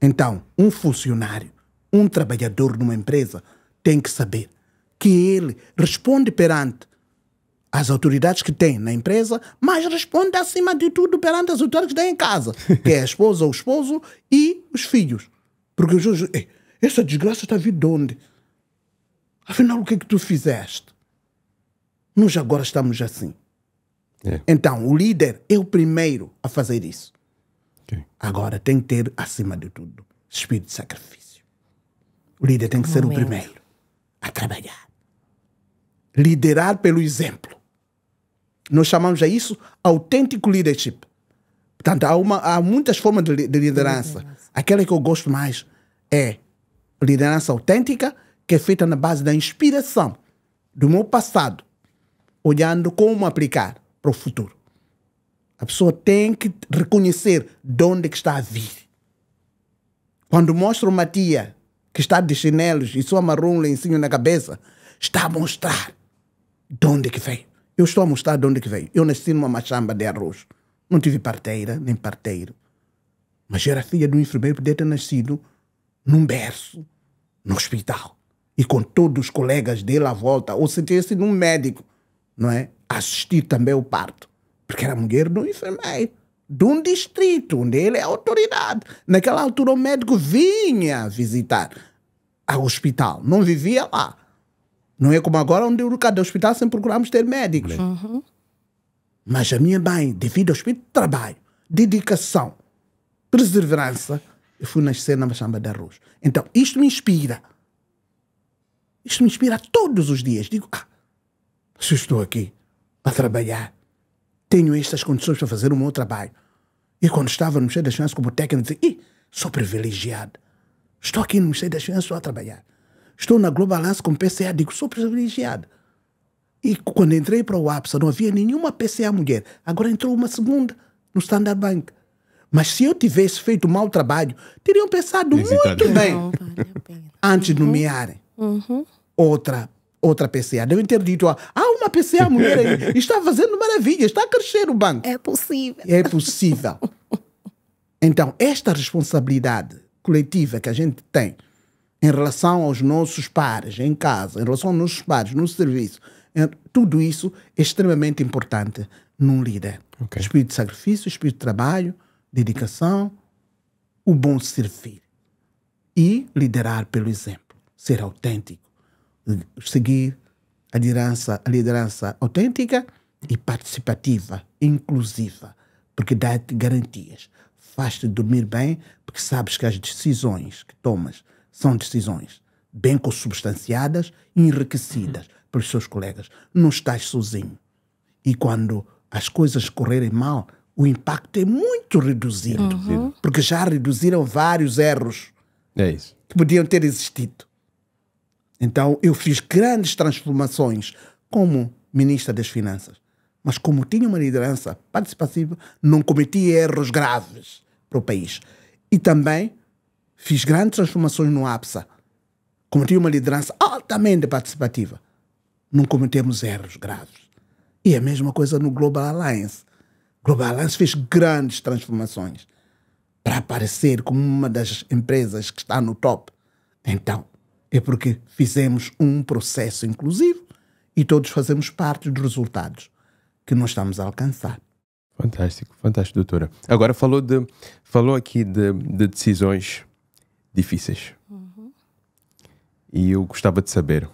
Então, um funcionário, um trabalhador numa empresa, tem que saber que ele responde perante as autoridades que têm na empresa, mas responde acima de tudo perante as autoridades que têm em casa, (laughs) que é a esposa, o esposo e os filhos. Porque os outros, essa desgraça está vindo de onde? Afinal, o que é que tu fizeste? Nós agora estamos assim. É. Então, o líder é o primeiro a fazer isso. Okay. Agora, tem que ter, acima de tudo, espírito de sacrifício. O líder tem que ser o primeiro a trabalhar liderar pelo exemplo. Nós chamamos a isso autêntico leadership. Portanto, há, uma, há muitas formas de, de liderança. Aquela que eu gosto mais é liderança autêntica, que é feita na base da inspiração do meu passado, olhando como aplicar para o futuro. A pessoa tem que reconhecer de onde é que está a vir. Quando mostro uma tia que está de chinelos e sua marrom lencinho na cabeça, está a mostrar de onde é que veio. Eu estou a mostrar de onde que veio. Eu nasci numa machamba de arroz. Não tive parteira, nem parteiro. Mas era filha de um enfermeiro que podia ter nascido num berço, no hospital. E com todos os colegas dele à volta, ou se tivesse sido um médico, não é? Assistir também o parto. Porque era mulher de um enfermeiro, de um distrito, onde ele é autoridade. Naquela altura o médico vinha visitar o hospital, não vivia lá não é como agora, onde eu cada hospital sem procuramos ter médicos. Uhum. Mas a minha mãe, devido ao espírito de trabalho, dedicação, perseverança, eu fui nascer na Machamba de Arroz. Então, isto me inspira. Isto me inspira todos os dias. Digo, ah, se eu estou aqui a trabalhar, tenho estas condições para fazer o meu trabalho. E quando estava no Ministério das Finanças como técnico, dizia, Ih, sou privilegiado. Estou aqui no Ministério das Finanças, só a trabalhar. Estou na Globalance com PCA, digo, sou privilegiado. E quando entrei para o APSA, não havia nenhuma PCA mulher. Agora entrou uma segunda no Standard Bank. Mas se eu tivesse feito mau trabalho, teriam pensado tá muito bem não, antes de uhum. nomearem uhum. outra, outra PCA. Deu ter dito, ah, uma PCA mulher aí (laughs) está fazendo maravilha, está a crescer o banco. É possível. É possível. (laughs) Então, esta responsabilidade coletiva que a gente tem em relação aos nossos pares em casa, em relação aos nossos pares no serviço. Tudo isso é extremamente importante num líder. Okay. Espírito de sacrifício, espírito de trabalho, dedicação, o bom servir. E liderar pelo exemplo, ser autêntico, seguir a liderança, a liderança autêntica e participativa, inclusiva, porque dá-te garantias. Faz-te dormir bem, porque sabes que as decisões que tomas são decisões bem consubstanciadas e enriquecidas pelos seus colegas. Não estás sozinho. E quando as coisas correrem mal, o impacto é muito reduzido, uhum. porque já reduziram vários erros é que podiam ter existido. Então eu fiz grandes transformações como ministra das Finanças, mas como tinha uma liderança participativa, não cometi erros graves para o país. E também Fiz grandes transformações no APSA. Cometi uma liderança altamente participativa. Não cometemos erros graves. E a mesma coisa no Global Alliance. Global Alliance fez grandes transformações para aparecer como uma das empresas que está no top. Então, é porque fizemos um processo inclusivo e todos fazemos parte dos resultados que nós estamos a alcançar. Fantástico, fantástico, doutora. Agora falou de falou aqui de, de decisões difíceis. Uhum. E eu gostava de saber,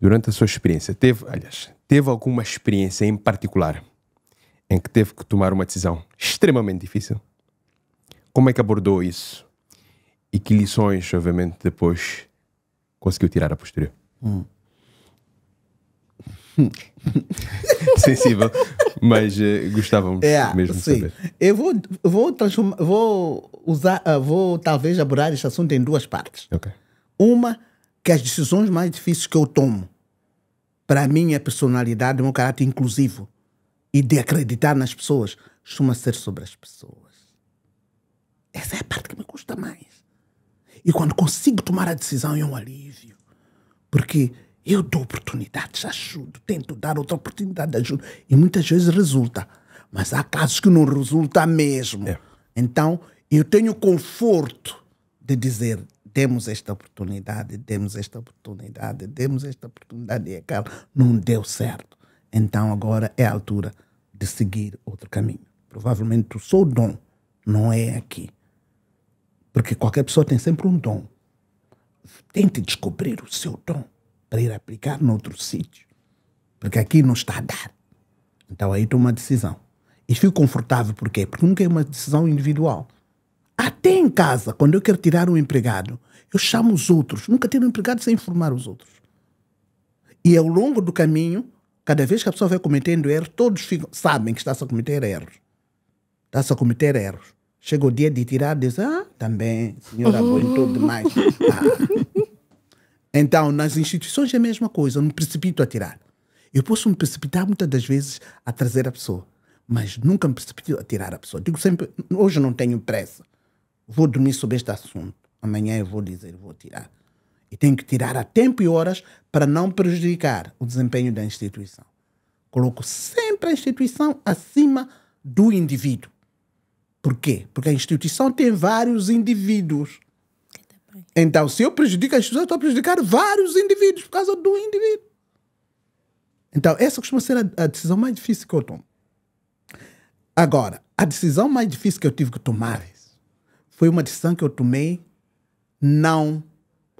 durante a sua experiência, teve, aliás, teve alguma experiência em particular em que teve que tomar uma decisão extremamente difícil? Como é que abordou isso? E que lições, obviamente, depois conseguiu tirar a posterior? Hum. (laughs) sensível, mas uh, gostávamos é, mesmo sim. de saber. Eu vou, vou, vou usar, uh, vou talvez abordar este assunto em duas partes. Okay. Uma, que as decisões mais difíceis que eu tomo, para a minha é personalidade, o é meu caráter inclusivo e de acreditar nas pessoas, costuma ser sobre as pessoas. Essa é a parte que me custa mais. E quando consigo tomar a decisão, é um alívio. Porque eu dou oportunidades, ajudo, tento dar outra oportunidade, ajudo. E muitas vezes resulta. Mas há casos que não resulta mesmo. É. Então, eu tenho conforto de dizer: demos esta oportunidade, demos esta oportunidade, demos esta oportunidade e aquela não deu certo. Então, agora é a altura de seguir outro caminho. Provavelmente o seu dom não é aqui. Porque qualquer pessoa tem sempre um dom. Tente descobrir o seu dom para ir aplicar noutro sítio, porque aqui não está a dar. Então aí toma uma decisão. E fico confortável por quê? Porque nunca é uma decisão individual. Até em casa, quando eu quero tirar um empregado, eu chamo os outros. Nunca tiro um empregado sem informar os outros. E ao longo do caminho, cada vez que a pessoa vai cometendo erros, todos ficam, sabem que está-se a cometer erros. Está-se a cometer erros. Chega o dia de tirar, diz, ah, também, senhora, aguentou demais. (laughs) Ah, então, nas instituições é a mesma coisa, eu me precipito a tirar. Eu posso me precipitar muitas das vezes a trazer a pessoa, mas nunca me precipito a tirar a pessoa. Digo sempre, hoje não tenho pressa, vou dormir sobre este assunto, amanhã eu vou dizer, vou tirar. E tenho que tirar a tempo e horas para não prejudicar o desempenho da instituição. Coloco sempre a instituição acima do indivíduo. Por quê? Porque a instituição tem vários indivíduos. Então, se eu prejudico as pessoas, estou a prejudicar vários indivíduos por causa do indivíduo. Então, essa costuma ser a, a decisão mais difícil que eu tomo. Agora, a decisão mais difícil que eu tive que tomar foi uma decisão que eu tomei não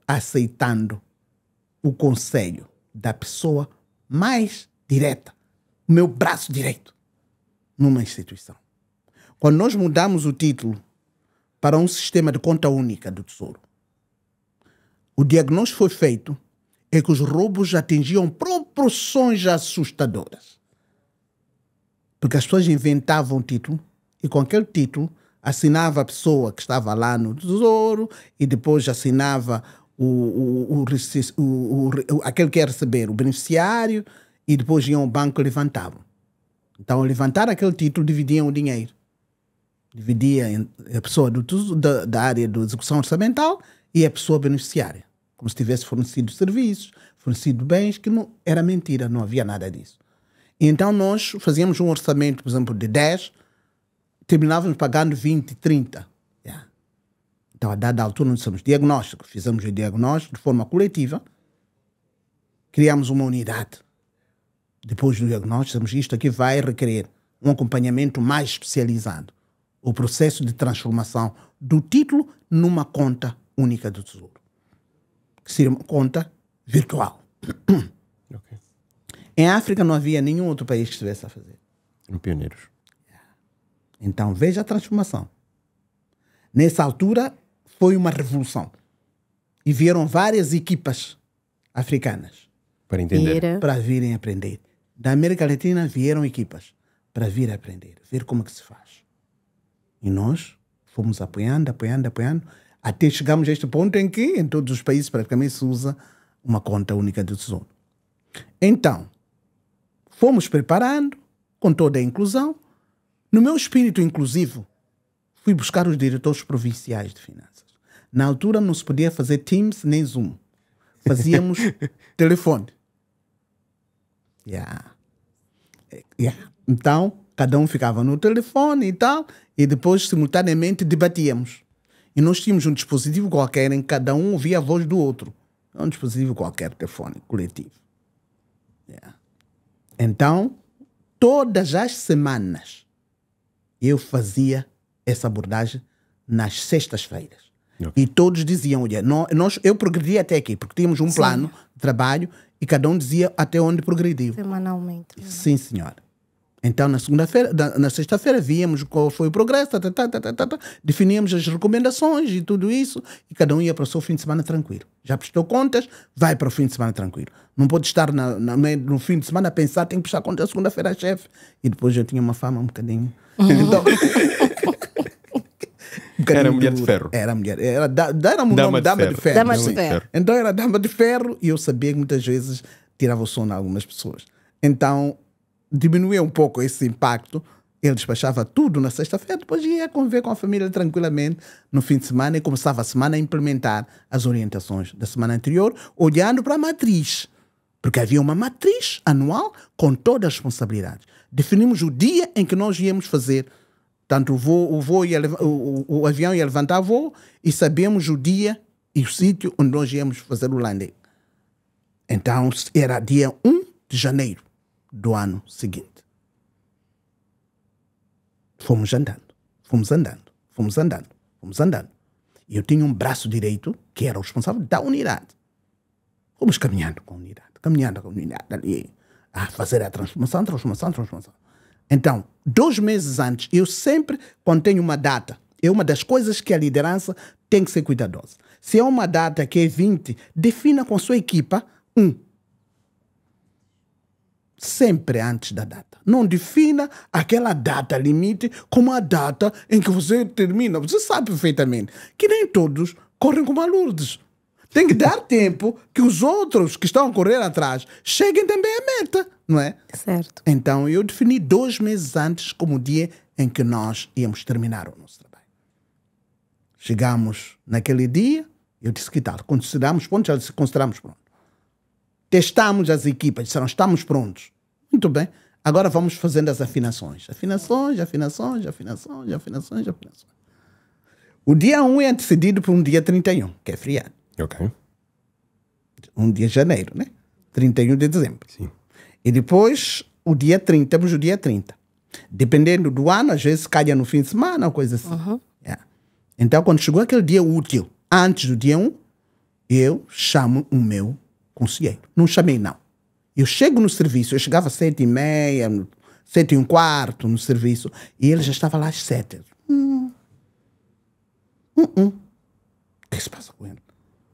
aceitando o conselho da pessoa mais direta, meu braço direito, numa instituição. Quando nós mudamos o título para um sistema de conta única do Tesouro, o diagnóstico foi feito é que os roubos atingiam proporções assustadoras. Porque as pessoas inventavam título e com aquele título assinava a pessoa que estava lá no tesouro e depois assinava o, o, o, o aquele que ia receber, o beneficiário, e depois iam ao banco e levantavam. Então, ao levantar aquele título, dividiam o dinheiro. Dividia a pessoa do, da, da área de execução orçamental e a pessoa beneficiária. Como se tivesse fornecido serviços, fornecido bens, que não era mentira, não havia nada disso. Então nós fazíamos um orçamento, por exemplo, de 10, terminávamos pagando 20, 30. Yeah. Então, a dada altura, nós fizemos diagnóstico. Fizemos o diagnóstico de forma coletiva, criamos uma unidade. Depois do diagnóstico, dizemos, isto aqui vai requerer um acompanhamento mais especializado. O processo de transformação do título numa conta única do Tesouro, que seria uma conta virtual. (coughs) Okay. Em África não havia nenhum outro país que estivesse a fazer. Um pioneiros. Então veja a transformação. Nessa altura foi uma revolução e vieram várias equipas africanas para entender, para virem aprender. Da América Latina vieram equipas para vir aprender, ver como é que se faz. E nós fomos apoiando, apoiando, apoiando até chegamos a este ponto em que em todos os países praticamente se usa uma conta única de tesouro. Então, fomos preparando com toda a inclusão. No meu espírito inclusivo, fui buscar os diretores provinciais de finanças. Na altura não se podia fazer Teams nem Zoom. Fazíamos (laughs) telefone. Yeah. Yeah. Então, cada um ficava no telefone e tal, e depois simultaneamente debatíamos. E nós tínhamos um dispositivo qualquer em que cada um ouvia a voz do outro. É um dispositivo qualquer, telefone, coletivo. Yeah. Então, todas as semanas, eu fazia essa abordagem nas sextas-feiras. Okay. E todos diziam, olha, nós, eu progredi até aqui, porque tínhamos um Sim. plano de trabalho e cada um dizia até onde progrediu. Semanalmente. Né? Sim, senhora. Então, na segunda-feira, na sexta-feira, víamos qual foi o progresso, tá tá tá, tá, tá, tá, definíamos as recomendações e tudo isso, e cada um ia para o seu fim de semana tranquilo. Já prestou contas, vai para o fim de semana tranquilo. Não pode estar na, na, no fim de semana a pensar, tem que prestar contas na segunda-feira, chefe. E depois eu tinha uma fama um bocadinho. Uhum. (laughs) Então, (laughs) Um era mulher de ferro. Era mulher. Era, da, era dama, nome, de, dama ferro. de ferro. Dama de ferro. Então era dama de ferro e eu sabia que muitas vezes tirava o sono a algumas pessoas. Então diminuía um pouco esse impacto. Ele despachava tudo na sexta-feira, depois ia conviver com a família tranquilamente no fim de semana e começava a semana a implementar as orientações da semana anterior, olhando para a matriz. Porque havia uma matriz anual com todas as responsabilidades. Definimos o dia em que nós íamos fazer tanto o, voo, o, voo ia, o, o, avião ia levantar voo e sabemos o dia e o sítio onde nós íamos fazer o landing. Então era dia 1 de janeiro do ano seguinte. Fomos andando, fomos andando, fomos andando, fomos andando. E eu tinha um braço direito que era o responsável da unidade. Fomos caminhando com a unidade, caminhando com a unidade ali, a fazer a transformação, transformação, transformação. Então, dois meses antes, eu sempre, quando tenho uma data, é uma das coisas que a liderança tem que ser cuidadosa. Se é uma data que é 20, defina com a sua equipa um, sempre antes da data. Não defina aquela data limite como a data em que você termina. Você sabe perfeitamente que nem todos correm como a Lourdes. Tem que dar tempo que os outros que estão a correr atrás cheguem também à meta, não é? Certo. Então eu defini dois meses antes como o dia em que nós íamos terminar o nosso trabalho. Chegamos naquele dia, eu disse que tal, consideramos pronto, já disse, consideramos pronto. Testamos as equipas, disseram, estamos prontos. Muito bem. Agora vamos fazendo as afinações. Afinações, afinações, afinações, afinações, afinações. O dia 1 é antecedido por um dia 31, que é feriado. Ok. Um dia de janeiro, né? 31 de dezembro. Sim. E depois, o dia 30, temos o dia 30. Dependendo do ano, às vezes calha no fim de semana, coisa assim. Uhum. Yeah. É. Então, quando chegou aquele dia útil, antes do dia 1, eu chamo o meu consciente. Não chamei, não. Eu chego no serviço, eu chegava às sete e meia, sete e um quarto no serviço, e ele já estava lá às sete. Hum. Hum, hum. O que, é que se passa com ele?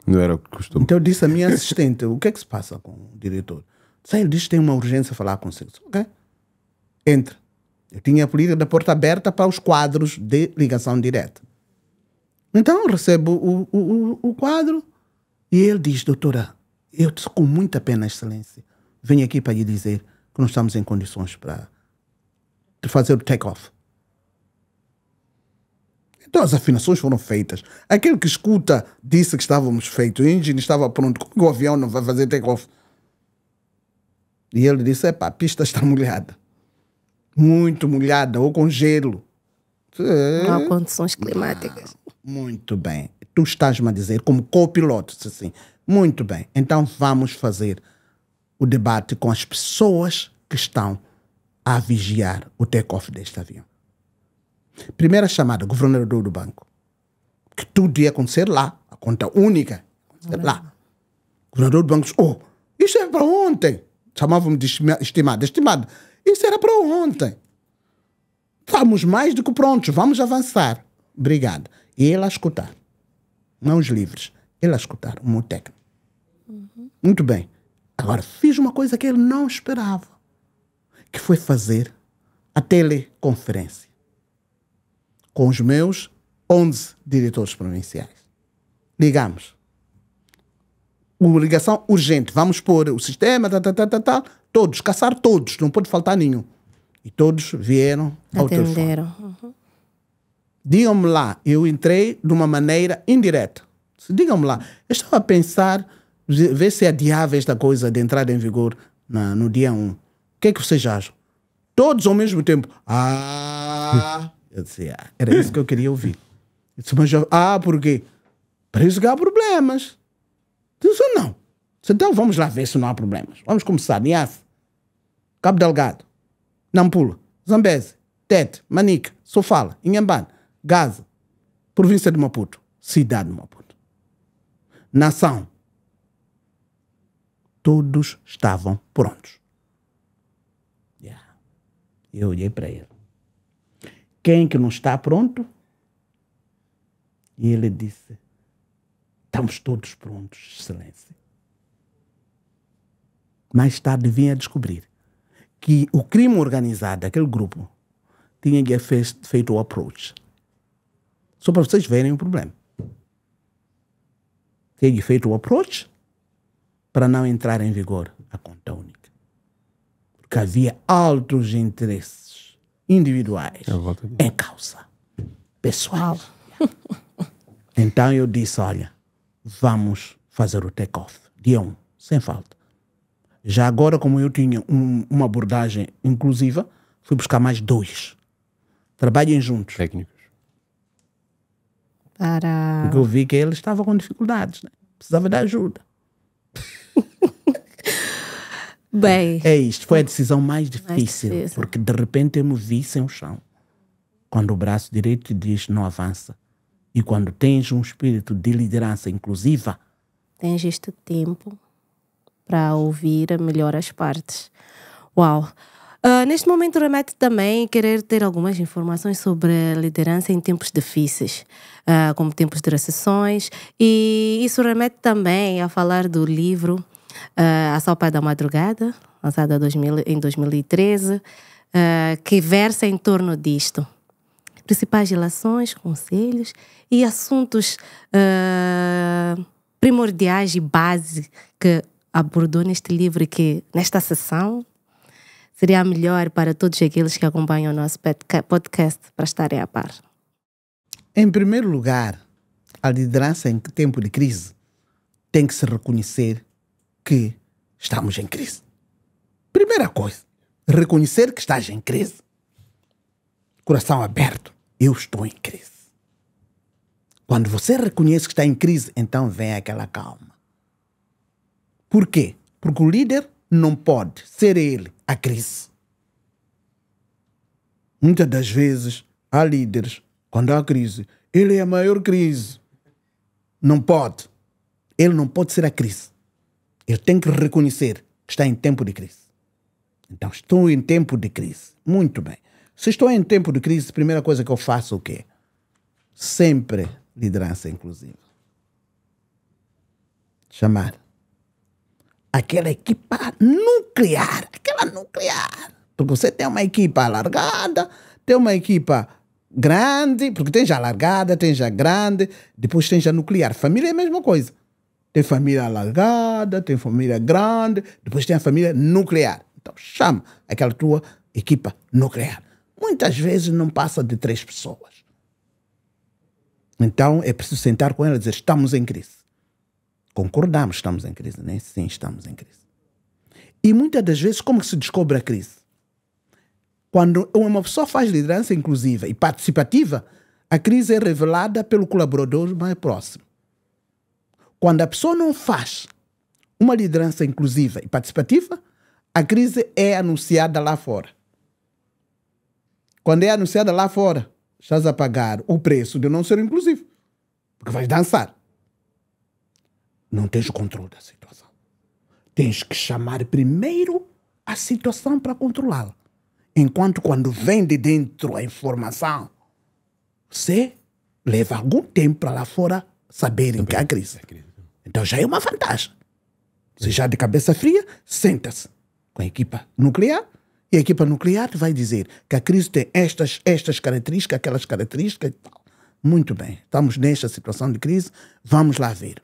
Não era o costumava. Então eu disse à minha assistente, o que é que se passa com o diretor? Sai, ah, ele diz que tem uma urgência falar consigo. Ok? Entra. Eu tinha a política da porta aberta para os quadros de ligação direta. Então eu recebo o, o, o, o quadro e ele diz, doutora, eu, com muita pena, Excelência, venho aqui para lhe dizer que não estamos em condições para fazer o take-off. Então as afinações foram feitas. Aquele que escuta disse que estávamos feitos, o engine estava pronto, o avião não vai fazer take-off? E ele disse: é pá, a pista está (laughs) molhada. Muito molhada, ou com gelo. Não há é. condições climáticas. Ah, muito bem. Tu estás-me a dizer, como copiloto, assim, muito bem, então vamos fazer o debate com as pessoas que estão a vigiar o take-off deste avião. Primeira chamada, governador do banco. Que tudo ia acontecer lá, a conta única. Lá. governador do banco disse: Oh, isso era para ontem. Chamavam-me de estimado. Estimado, isso era para ontem. Estamos mais do que prontos, vamos avançar. Obrigado. E ele a escutar. Mãos livres. Ele a escutar, o meu técnico. Muito bem. Agora, fiz uma coisa que ele não esperava, que foi fazer a teleconferência com os meus 11 diretores provinciais. Ligamos. Uma ligação urgente. Vamos pôr o sistema, tal, tá, tal, tá, tal, tá, tal, todos, caçar todos, não pode faltar nenhum. E todos vieram ao Atenderam. telefone. Uhum. Digam-me lá, eu entrei de uma maneira indireta. Digam-me lá, eu estava a pensar Vê se adiava é esta coisa de entrada em vigor na, no dia 1. O que é que vocês acham? Todos ao mesmo tempo. Ah! Eu disse, ah, era isso que eu queria ouvir. Eu disse, mas, ah, porquê? Para isso que há problemas. Eu disse, não. Disse, então vamos lá ver se não há problemas. Vamos começar. Niasse. Cabo Delgado, Nampula, Zambese, Tete, manique, Sofala, Inhambane, Gaza, província de Maputo, cidade de Maputo. Nação, Todos estavam prontos. Yeah. Eu olhei para ele. Quem que não está pronto? E ele disse: Estamos todos prontos, Excelência. Mais tarde vim a descobrir que o crime organizado daquele grupo tinha feito o approach. Só para vocês verem o problema. Tinha feito o approach para não entrar em vigor a conta única. Porque havia altos interesses individuais é em causa. Pessoal. (laughs) então eu disse: olha, vamos fazer o take-off, dia 1, um, sem falta. Já agora, como eu tinha um, uma abordagem inclusiva, fui buscar mais dois. Trabalhem juntos. Técnicos. Para. Porque eu vi que ele estava com dificuldades, né? precisava de ajuda. Bem, é isto, foi a decisão mais difícil, mais difícil, porque de repente me vi em o chão. Quando o braço direito diz não avança. E quando tens um espírito de liderança inclusiva, tens este tempo para ouvir melhor as partes. Uau! Uh, neste momento remete também querer ter algumas informações sobre liderança em tempos difíceis, uh, como tempos de recessões, e isso remete também a falar do livro uh, A Sopa da Madrugada, lançada 2000, em 2013, uh, ah, que versa em torno disto. Principais relações, conselhos e assuntos uh, primordiais e base que abordou neste livro que, nesta sessão, seria melhor para todos aqueles que acompanham o nosso podcast para estarem a par. Em primeiro lugar, a liderança em tempo de crise tem que se reconhecer que estamos em crise. Primeira coisa, reconhecer que estás em crise. Coração aberto, eu estou em crise. Quando você reconhece que está em crise, então vem aquela calma. Por quê? Porque o líder não pode ser ele a crise. Muitas das vezes há líderes, quando há crise, ele é a maior crise. Não pode. Ele não pode ser a crise. Ele tem que reconhecer que está em tempo de crise. Então, estou em tempo de crise. Muito bem. Se estou em tempo de crise, a primeira coisa que eu faço é o quê? Sempre liderança inclusiva. Chamar aquela equipa nuclear, aquela nuclear. Porque você tem uma equipa alargada, tem uma equipa grande, porque tem já alargada, tem já grande, depois tem já nuclear. Família é a mesma coisa. Tem família alargada, tem família grande, depois tem a família nuclear. Então chama aquela tua equipa nuclear. Muitas vezes não passa de três pessoas. Então é preciso sentar com ela e dizer: estamos em crise. Concordamos, estamos em crise, né? Sim, estamos em crise. E muitas das vezes, como que se descobre a crise? Quando uma pessoa faz liderança inclusiva e participativa, a crise é revelada pelo colaborador mais próximo. Quando a pessoa não faz uma liderança inclusiva e participativa, a crise é anunciada lá fora. Quando é anunciada lá fora, estás a pagar o preço de não ser inclusivo, porque vais dançar. Não tens controle da situação. Tens que chamar primeiro a situação para controlá-la. Enquanto quando vem de dentro a informação, você leva algum tempo para lá fora saberem Também que há é crise. É crise. Então já é uma vantagem. Você já de cabeça fria, senta-se com a equipa nuclear e a equipa nuclear vai dizer que a crise tem estas, estas características, aquelas características e tal. Muito bem, estamos nesta situação de crise, vamos lá ver.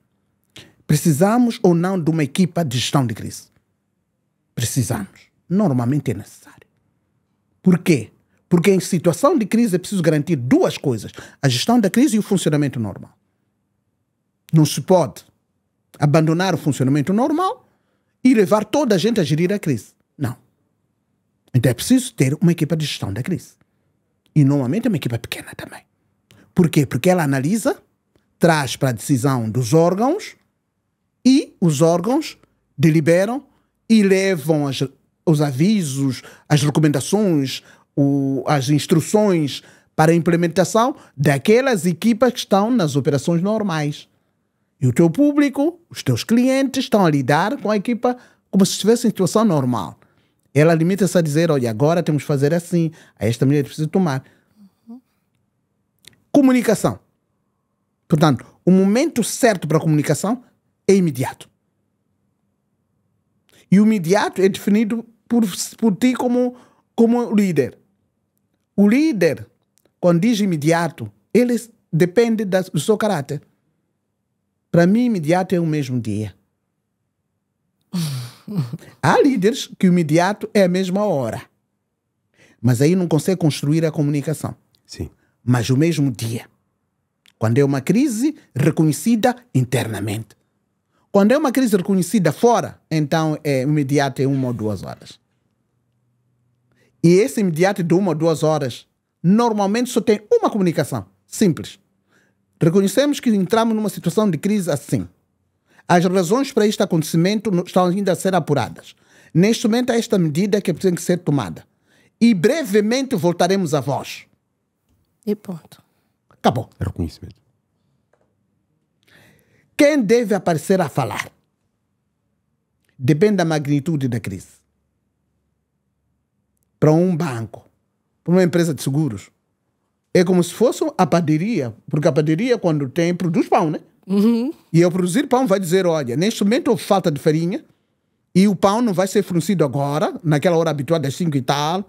Precisamos ou não de uma equipa de gestão de crise? Precisamos. Normalmente é necessário. Por quê? Porque em situação de crise é preciso garantir duas coisas: a gestão da crise e o funcionamento normal. Não se pode abandonar o funcionamento normal e levar toda a gente a gerir a crise. Não. Então é preciso ter uma equipa de gestão da crise. E normalmente é uma equipa pequena também. Por quê? Porque ela analisa, traz para a decisão dos órgãos e os órgãos deliberam e levam as, os avisos, as recomendações, o, as instruções para a implementação daquelas equipas que estão nas operações normais. E o teu público, os teus clientes, estão a lidar com a equipa como se estivesse em situação normal. Ela limita-se a dizer: olha, agora temos que fazer assim, a esta medida precisa tomar. Uhum. Comunicação. Portanto, o momento certo para a comunicação é imediato. E o imediato é definido por, por ti como, como líder. O líder, quando diz imediato, ele depende do seu caráter. Para mim, imediato é o mesmo dia. (laughs) Há líderes que o imediato é a mesma hora. Mas aí não consegue construir a comunicação. Sim. Mas o mesmo dia. Quando é uma crise reconhecida internamente. Quando é uma crise reconhecida fora, então é imediato é uma ou duas horas. E esse imediato de uma ou duas horas, normalmente só tem uma comunicação. Simples. Reconhecemos que entramos numa situação de crise assim. As razões para este acontecimento estão ainda a ser apuradas. Neste momento, há esta medida que tem que ser tomada. E brevemente voltaremos a vós. E ponto. Acabou. É reconhecimento. Quem deve aparecer a falar? Depende da magnitude da crise. Para um banco, para uma empresa de seguros, é como se fosse a padaria, porque a padaria, quando tem, produz pão, né? Uhum. E ao produzir pão, vai dizer: olha, neste momento houve falta de farinha e o pão não vai ser fornecido agora, naquela hora habitual das 5 e tal.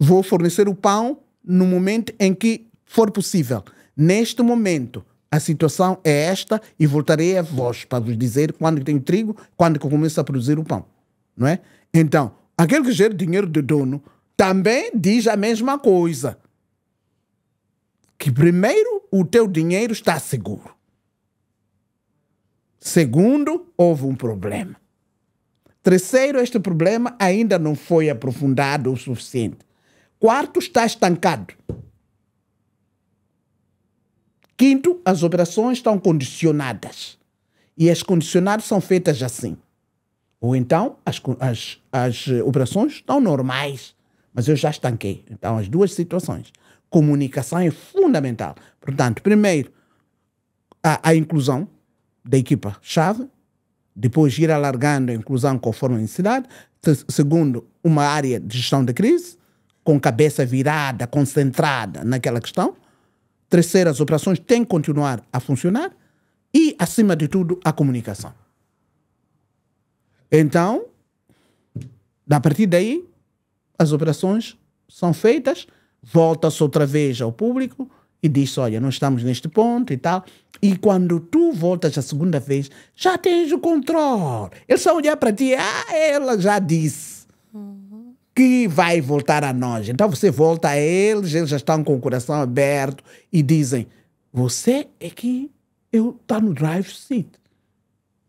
Vou fornecer o pão no momento em que for possível. Neste momento, a situação é esta e voltarei a vós para vos dizer quando tenho trigo, quando que eu começo a produzir o pão. Não é? Então, aquele que gera dinheiro de dono também diz a mesma coisa que primeiro o teu dinheiro está seguro. Segundo, houve um problema. Terceiro, este problema ainda não foi aprofundado o suficiente. Quarto, está estancado. Quinto, as operações estão condicionadas. E as condicionadas são feitas assim. Ou então, as, as, as eh, operações estão normais, mas eu já estanquei. Então, as duas situações comunicação é fundamental. Portanto, primeiro, a, a inclusão da equipa-chave, depois ir alargando a inclusão conforme a necessidade, segundo, uma área de gestão da crise, com cabeça virada, concentrada naquela questão. Terceiro, as operações têm que continuar a funcionar e, acima de tudo, a comunicação. Então, a partir daí, as operações são feitas volta-se outra vez ao público e diz: Olha, não estamos neste ponto e tal. E quando tu voltas a segunda vez, já tens o controle. eles só olhar para ti, ah, ela já disse que vai voltar a nós. Então você volta a eles, eles já estão com o coração aberto e dizem: Você é que eu está no drive seat.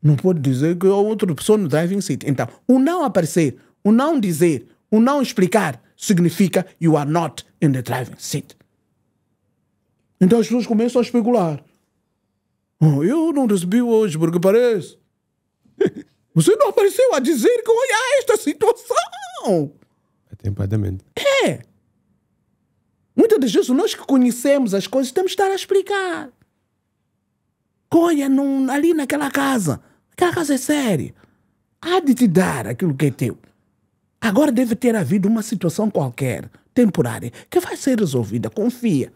Não pode dizer que é outra pessoa no driving seat. Então, o não aparecer, o não dizer, o não explicar significa you are not in the driving seat. Então as pessoas começam a especular. Oh, eu não recebi hoje porque parece. (laughs) Você não apareceu a dizer que olha esta situação. Atempadamente. É, é, é. Muitas das vezes nós que conhecemos as coisas temos de estar a explicar. Olha, num, ali naquela casa, aquela casa é séria. Há de te dar aquilo que é teu. Agora deve ter havido uma situação qualquer temporária que vai ser resolvida, confia.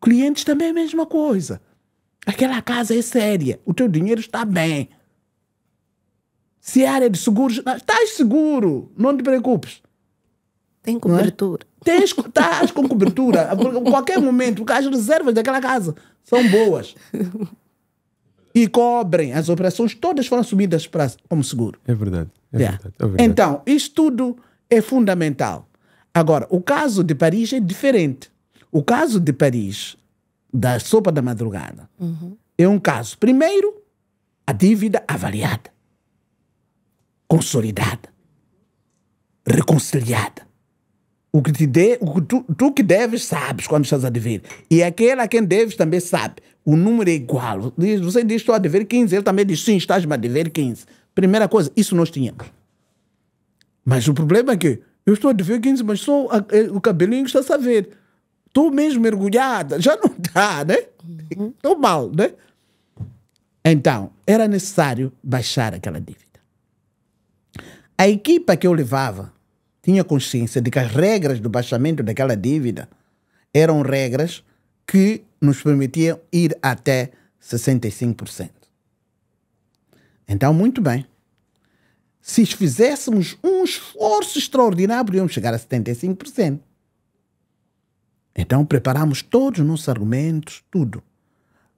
Clientes também é a mesma coisa. Aquela casa é séria, o teu dinheiro está bem. Se é área de seguros, estás seguro, não te preocupes. Tem é? cobertura. É? Tens, estás com cobertura. A qualquer momento, porque as reservas daquela casa são boas. E cobrem. As operações todas foram subidas para, como seguro. É verdade. É yeah. verdade, é verdade. Então, isto tudo é fundamental. Agora, o caso de Paris é diferente. O caso de Paris, da sopa da madrugada, uhum. é um caso, primeiro, a dívida avaliada, consolidada, reconciliada. O que, te o que tu, tu, que deves sabes quando estás a dever. E aquele a quem deves também sabe. O número é igual. você diz estou a dever 15, ele também diz sim, estás-me a dever 15. Primeira coisa, isso nós tínhamos. Mas o problema é que eu estou a ver 15, mas só a, é, o cabelinho está a ver. Estou mesmo mergulhada, já não dá, né? Uhum. Estou uhum. mal, né? Então, era necessário baixar aquela dívida. A equipa que eu levava tinha consciência de que as regras do baixamento daquela dívida eram regras que nos permitiam ir até 65%. Então, muito bem se fizéssemos um esforço extraordinário, íamos chegar a 75%. Então preparamos todos os nossos argumentos, tudo.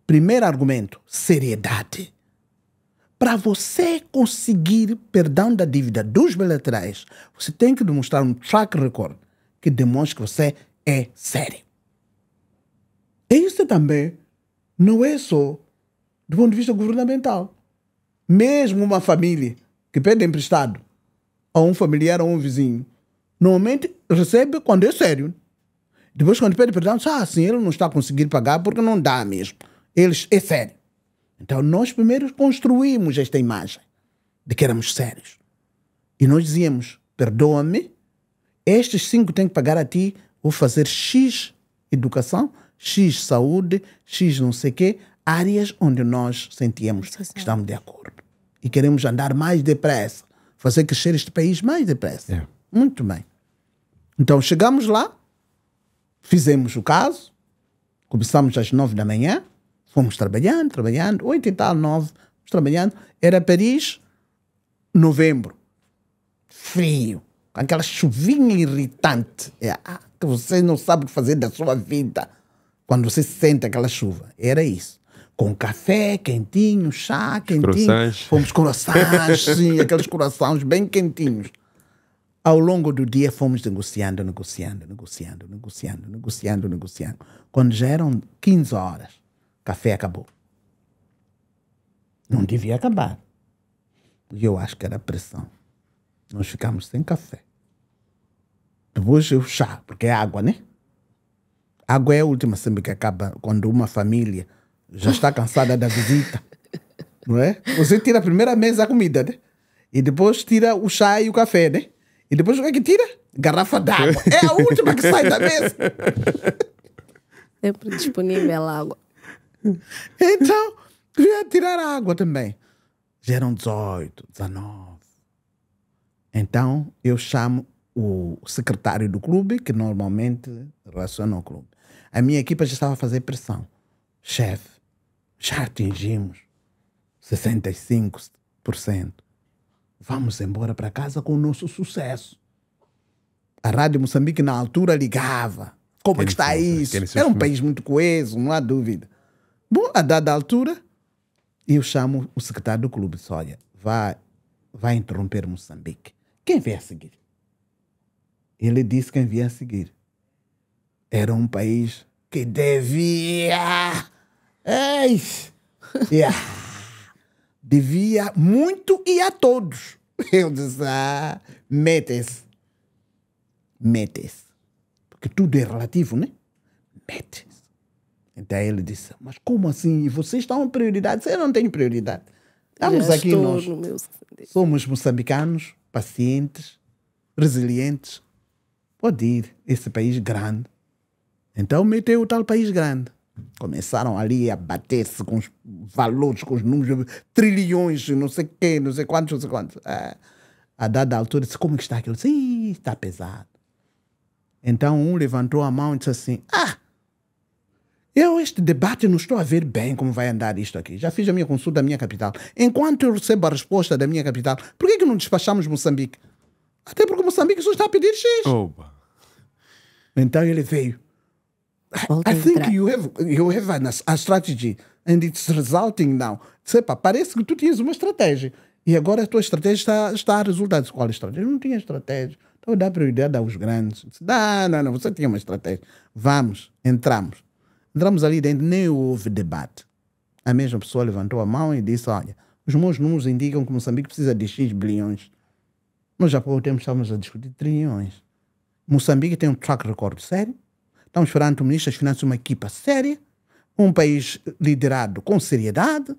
Primeiro argumento, seriedade. Para você conseguir perdão da dívida dos bilaterais, você tem que demonstrar um track record que demonstre que você é sério. Isso também não é só do ponto de vista governamental. Mesmo uma família que pede emprestado a um familiar ou um vizinho, normalmente recebe quando é sério. Depois, quando pede perdão, diz, ah, sim, ele não está a conseguir pagar porque não dá mesmo. Eles, é sério. Então, nós primeiro construímos esta imagem de que éramos sérios. E nós dizíamos, perdoa-me, estes cinco têm que pagar a ti, vou fazer X educação, X saúde, X não sei quê, áreas onde nós sentíamos que estamos de acordo e queremos andar mais depressa, fazer crescer este país mais depressa. É. Muito bem. Então chegamos lá, fizemos o caso, começamos às nove da manhã, fomos trabalhando, trabalhando, oito e tal, nove, trabalhando. Era Paris, novembro, frio, aquela chuvinha irritante, é, ah, que você não sabe o que fazer da sua vida quando você sente aquela chuva. Era isso com café quentinho, chá quentinho. Croissants. Fomos corações (laughs) sim, aqueles corações bem quentinhos. Ao longo do dia fomos negociando, negociando, negociando, negociando, negociando, negociando. Quando já eram 15 horas, café acabou. Não devia acabar. E eu acho que era pressão. Nós ficámos sem café. Depois o chá, porque é água, né? Água é a última sempre que acaba quando uma família já está cansada da visita, não é? Você tira a primeira mesa a comida, né? E depois tira o chá e o café, né? E depois o que é que tira? Garrafa d'água. É a última que sai da mesa. Sempre disponível água. Então, ia é tirar a água também. Já eram 18, 19. Então, eu chamo o secretário do clube, que normalmente relaciona o clube. A minha equipa já estava a fazer pressão. Chefe, já atingimos 65%. Vamos embora para casa com o nosso sucesso. A Rádio Moçambique, na altura, ligava. Como é que está isso? Era é um país muito coeso, não há dúvida. Bom, a dada altura, eu chamo o secretário do clube. Disse, olha, vai, vai interromper Moçambique. Quem vem a seguir? Ele disse quem vem a seguir. Era um país que devia És. Yeah. Devia muito e a todos. Eu disse, ah, mete-se. Mete-se. Porque tudo é relativo, né? Mete-se. Então ele disse, mas como assim? E vocês estão em prioridade? Eu não tenho prioridade. Estamos aqui nós. Meu... Somos moçambicanos, pacientes, resilientes. Pode ir, esse país grande. Então meteu o tal país grande. Começaram ali a bater-se com os valores, com os números, trilhões, não sei quê, não sei quantos, não sei quantos. É. A dada altura, disse, como é está aquilo? Ih, está pesado. Então um levantou a mão e disse assim, ah, eu este debate não estou a ver bem como vai andar isto aqui. Já fiz a minha consulta da minha capital. Enquanto eu recebo a resposta da minha capital, por que, é que não despachamos Moçambique? Até porque Moçambique só está a pedir X. Oba. Então ele veio. I think you have, you have an, a strategy and it's resulting now. Sepa, parece que tu tinhas uma estratégia e agora a tua estratégia está, está a resultados. Qual estratégia? Eu não tinha estratégia. Então dá prioridade aos grandes. Disse, não, não, não, você tinha uma estratégia. Vamos, entramos. Entramos ali dentro, nem houve debate. A mesma pessoa levantou a mão e disse: Olha, os meus números indicam que Moçambique precisa de X bilhões. Nós já há pouco tempo estávamos a discutir trilhões. Moçambique tem um track record sério Estamos falando do Ministro das Finanças, uma equipa séria, um país liderado com seriedade.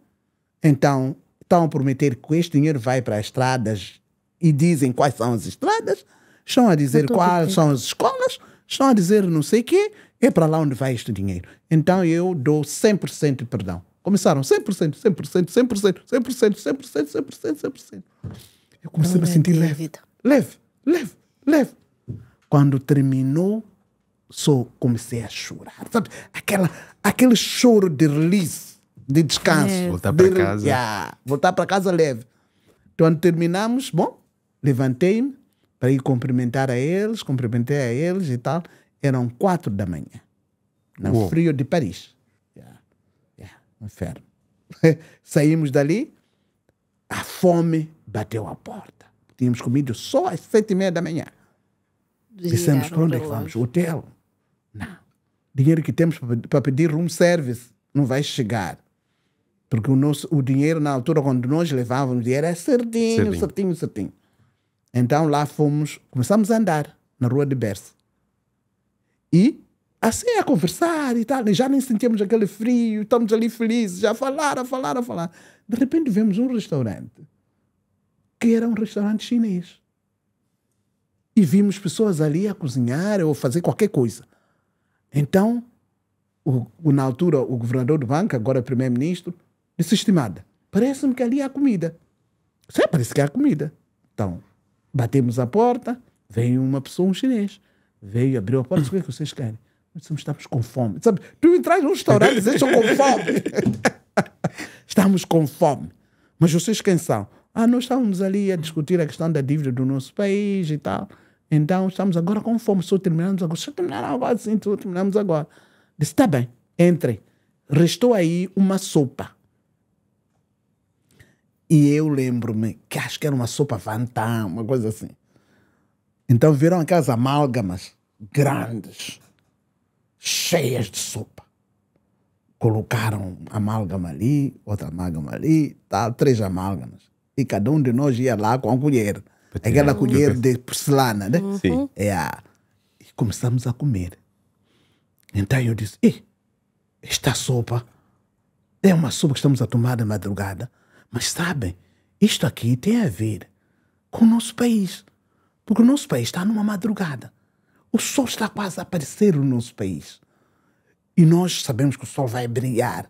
Então, estão a prometer que este dinheiro vai para as estradas e dizem quais são as estradas, estão a dizer quais são as escolas, estão a dizer não sei o quê, é para lá onde vai este dinheiro. Então, eu dou 100% de perdão. Começaram 100%, 100%, 100%, 100%, 100%, 100%, 100%. 100%. Eu comecei a me sentir é leve. Leve, leve, leve. Quando terminou só comecei a chorar. Sabe? Aquela, aquele choro de release, de descanso. É. Voltar para de, casa. Yeah, voltar para casa leve. Então, terminamos, bom, levantei-me para ir cumprimentar a eles, cumprimentei a eles e tal. Eram quatro da manhã, no Uou. frio de Paris. Yeah. Yeah. Inferno. (laughs) Saímos dali, a fome bateu à porta. Tínhamos comido só às sete e meia da manhã. Dissemos, para onde é que vamos? Hotel. Não. Dinheiro que temos para pedir room service não vai chegar. Porque o, nosso, o dinheiro, na altura, quando nós levávamos, era é certinho, certinho, certinho, certinho. Então lá fomos, começamos a andar na rua de Berce. E assim a conversar e tal, já nem sentíamos aquele frio, estamos ali felizes, já falaram, falar, a falar, a falar. De repente vemos um restaurante que era um restaurante chinês. E vimos pessoas ali a cozinhar ou fazer qualquer coisa. Então, o, o, na altura, o governador do banco, agora primeiro-ministro, disse estimada, parece-me que ali há comida. Isso é, parece que há comida. Então, batemos a porta, veio uma pessoa, um chinês, veio, abriu a porta, disse, o que é que vocês querem? Nós estamos com fome. Sabe, tu entras num restaurante e dizes, estou com fome. (laughs) estamos com fome. Mas vocês quem são? Ah, nós estávamos ali a discutir a questão da dívida do nosso país e tal. Então, estamos agora com fome, só terminamos agora, só terminaram agora, sim, só terminamos assim, agora. Disse, está bem, entre. Restou aí uma sopa. E eu lembro-me que acho que era uma sopa vantã, uma coisa assim. Então viram aquelas amálgamas grandes, cheias de sopa. Colocaram amálgama ali, outra amálgama ali, tal, tá? três amálgamas. E cada um de nós ia lá com a colher. É aquela colher uhum. de porcelana, né? Uhum. Sim. É, e começamos a comer. Então eu disse: Ih, esta sopa é uma sopa que estamos a tomar de madrugada, mas sabem, isto aqui tem a ver com o nosso país. Porque o nosso país está numa madrugada. O sol está quase a aparecer no nosso país. E nós sabemos que o sol vai brilhar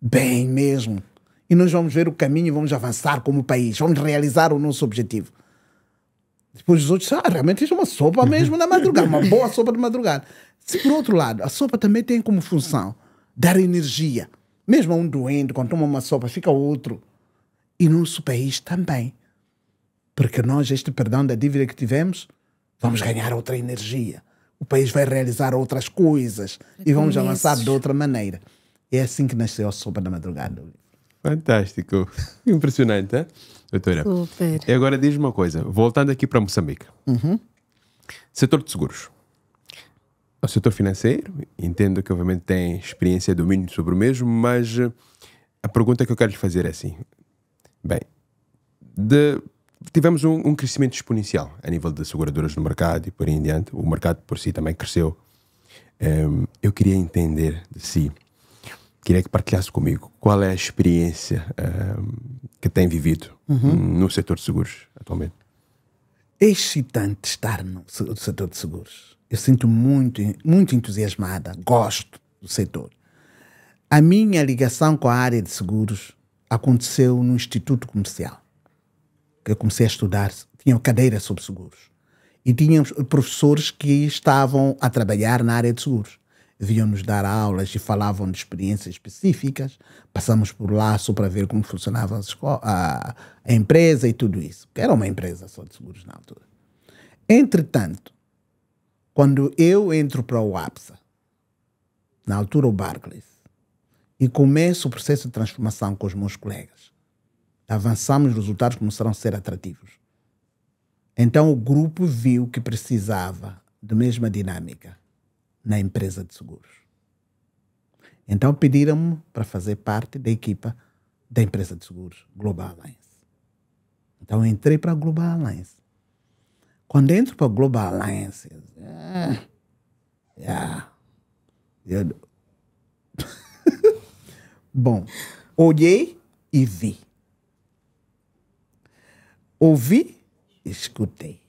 bem mesmo. E nós vamos ver o caminho e vamos avançar como país, vamos realizar o nosso objetivo. Depois os outros, ah, realmente isso é uma sopa mesmo na madrugada, uma boa sopa de madrugada. Se por outro lado, a sopa também tem como função dar energia. Mesmo a um doente, quando toma uma sopa, fica outro. E no nosso país também. Porque nós, este perdão da dívida que tivemos, vamos ganhar outra energia. O país vai realizar outras coisas é e vamos avançar de outra maneira. É assim que nasceu a sopa da madrugada. Fantástico. Impressionante, é? doutora. Super. E agora diz uma coisa, voltando aqui para Moçambique. Uhum. Setor de seguros. É o setor financeiro, entendo que obviamente tem experiência e domínio sobre o mesmo, mas eh, a pergunta que eu quero lhe fazer é assim. Bem, de, tivemos um, um, crescimento exponencial a nível de seguradoras no mercado e por aí em diante. O mercado por si também cresceu. Um, ehm, eu queria entender de si queria que partilhasse comigo qual é a experiência eh, que tem vivido uhum. no setor de seguros atualmente. É excitante estar no setor de seguros. Eu sinto muito, muito entusiasmada, gosto do setor. A minha ligação com a área de seguros aconteceu no Instituto Comercial, que eu comecei a estudar, tinha cadeira sobre seguros. E tínhamos professores que estavam a trabalhar na área de seguros deviam nos dar aulas e falavam de experiências específicas. Passamos por lá só para ver como funcionava a, a empresa e tudo isso. Era uma empresa só de seguros na altura. Entretanto, quando eu entro para o APSA, na altura o Barclays, e começo o processo de transformação com os meus colegas, avançamos, os resultados começaram a ser atrativos. Então o grupo viu que precisava da mesma dinâmica na empresa de seguros. Então pediram-me para fazer parte da equipa da empresa de seguros Global Alliance. Então entrei para a Global Alliance. Quando entro para a Global Alliance, ah, yeah, (laughs) bom, olhei e vi. Ouvi, escutei.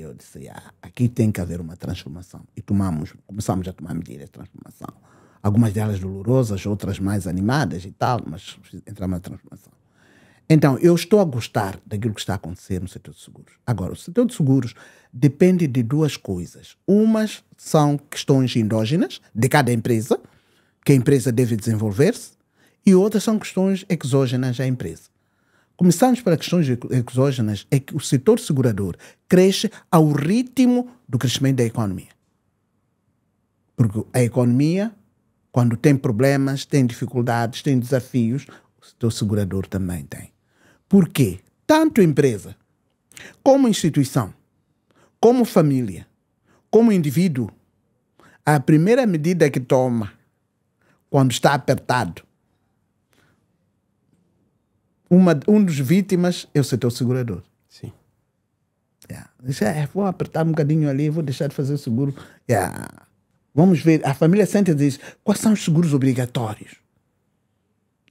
Eu disse, ah, aqui tem que haver uma transformação. E tomamos, começamos a tomar medidas de transformação. Algumas delas dolorosas, outras mais animadas e tal, mas entramos na transformação. Então, eu estou a gostar daquilo que está a acontecer no setor de seguros. Agora, o setor de seguros depende de duas coisas. Umas são questões endógenas de cada empresa, que a empresa deve desenvolver-se, e outras são questões exógenas à empresa. Começamos para questões exógenas, é que o setor segurador cresce ao ritmo do crescimento da economia. Porque a economia, quando tem problemas, tem dificuldades, tem desafios, o setor segurador também tem. Porque tanto empresa, como instituição, como família, como indivíduo, a primeira medida que toma quando está apertado uma, um dos vítimas é o setor segurador. Sim. Yeah. Diz, é, vou apertar um bocadinho ali, vou deixar de fazer o seguro. Yeah. Vamos ver. A família senta e diz: quais são os seguros obrigatórios?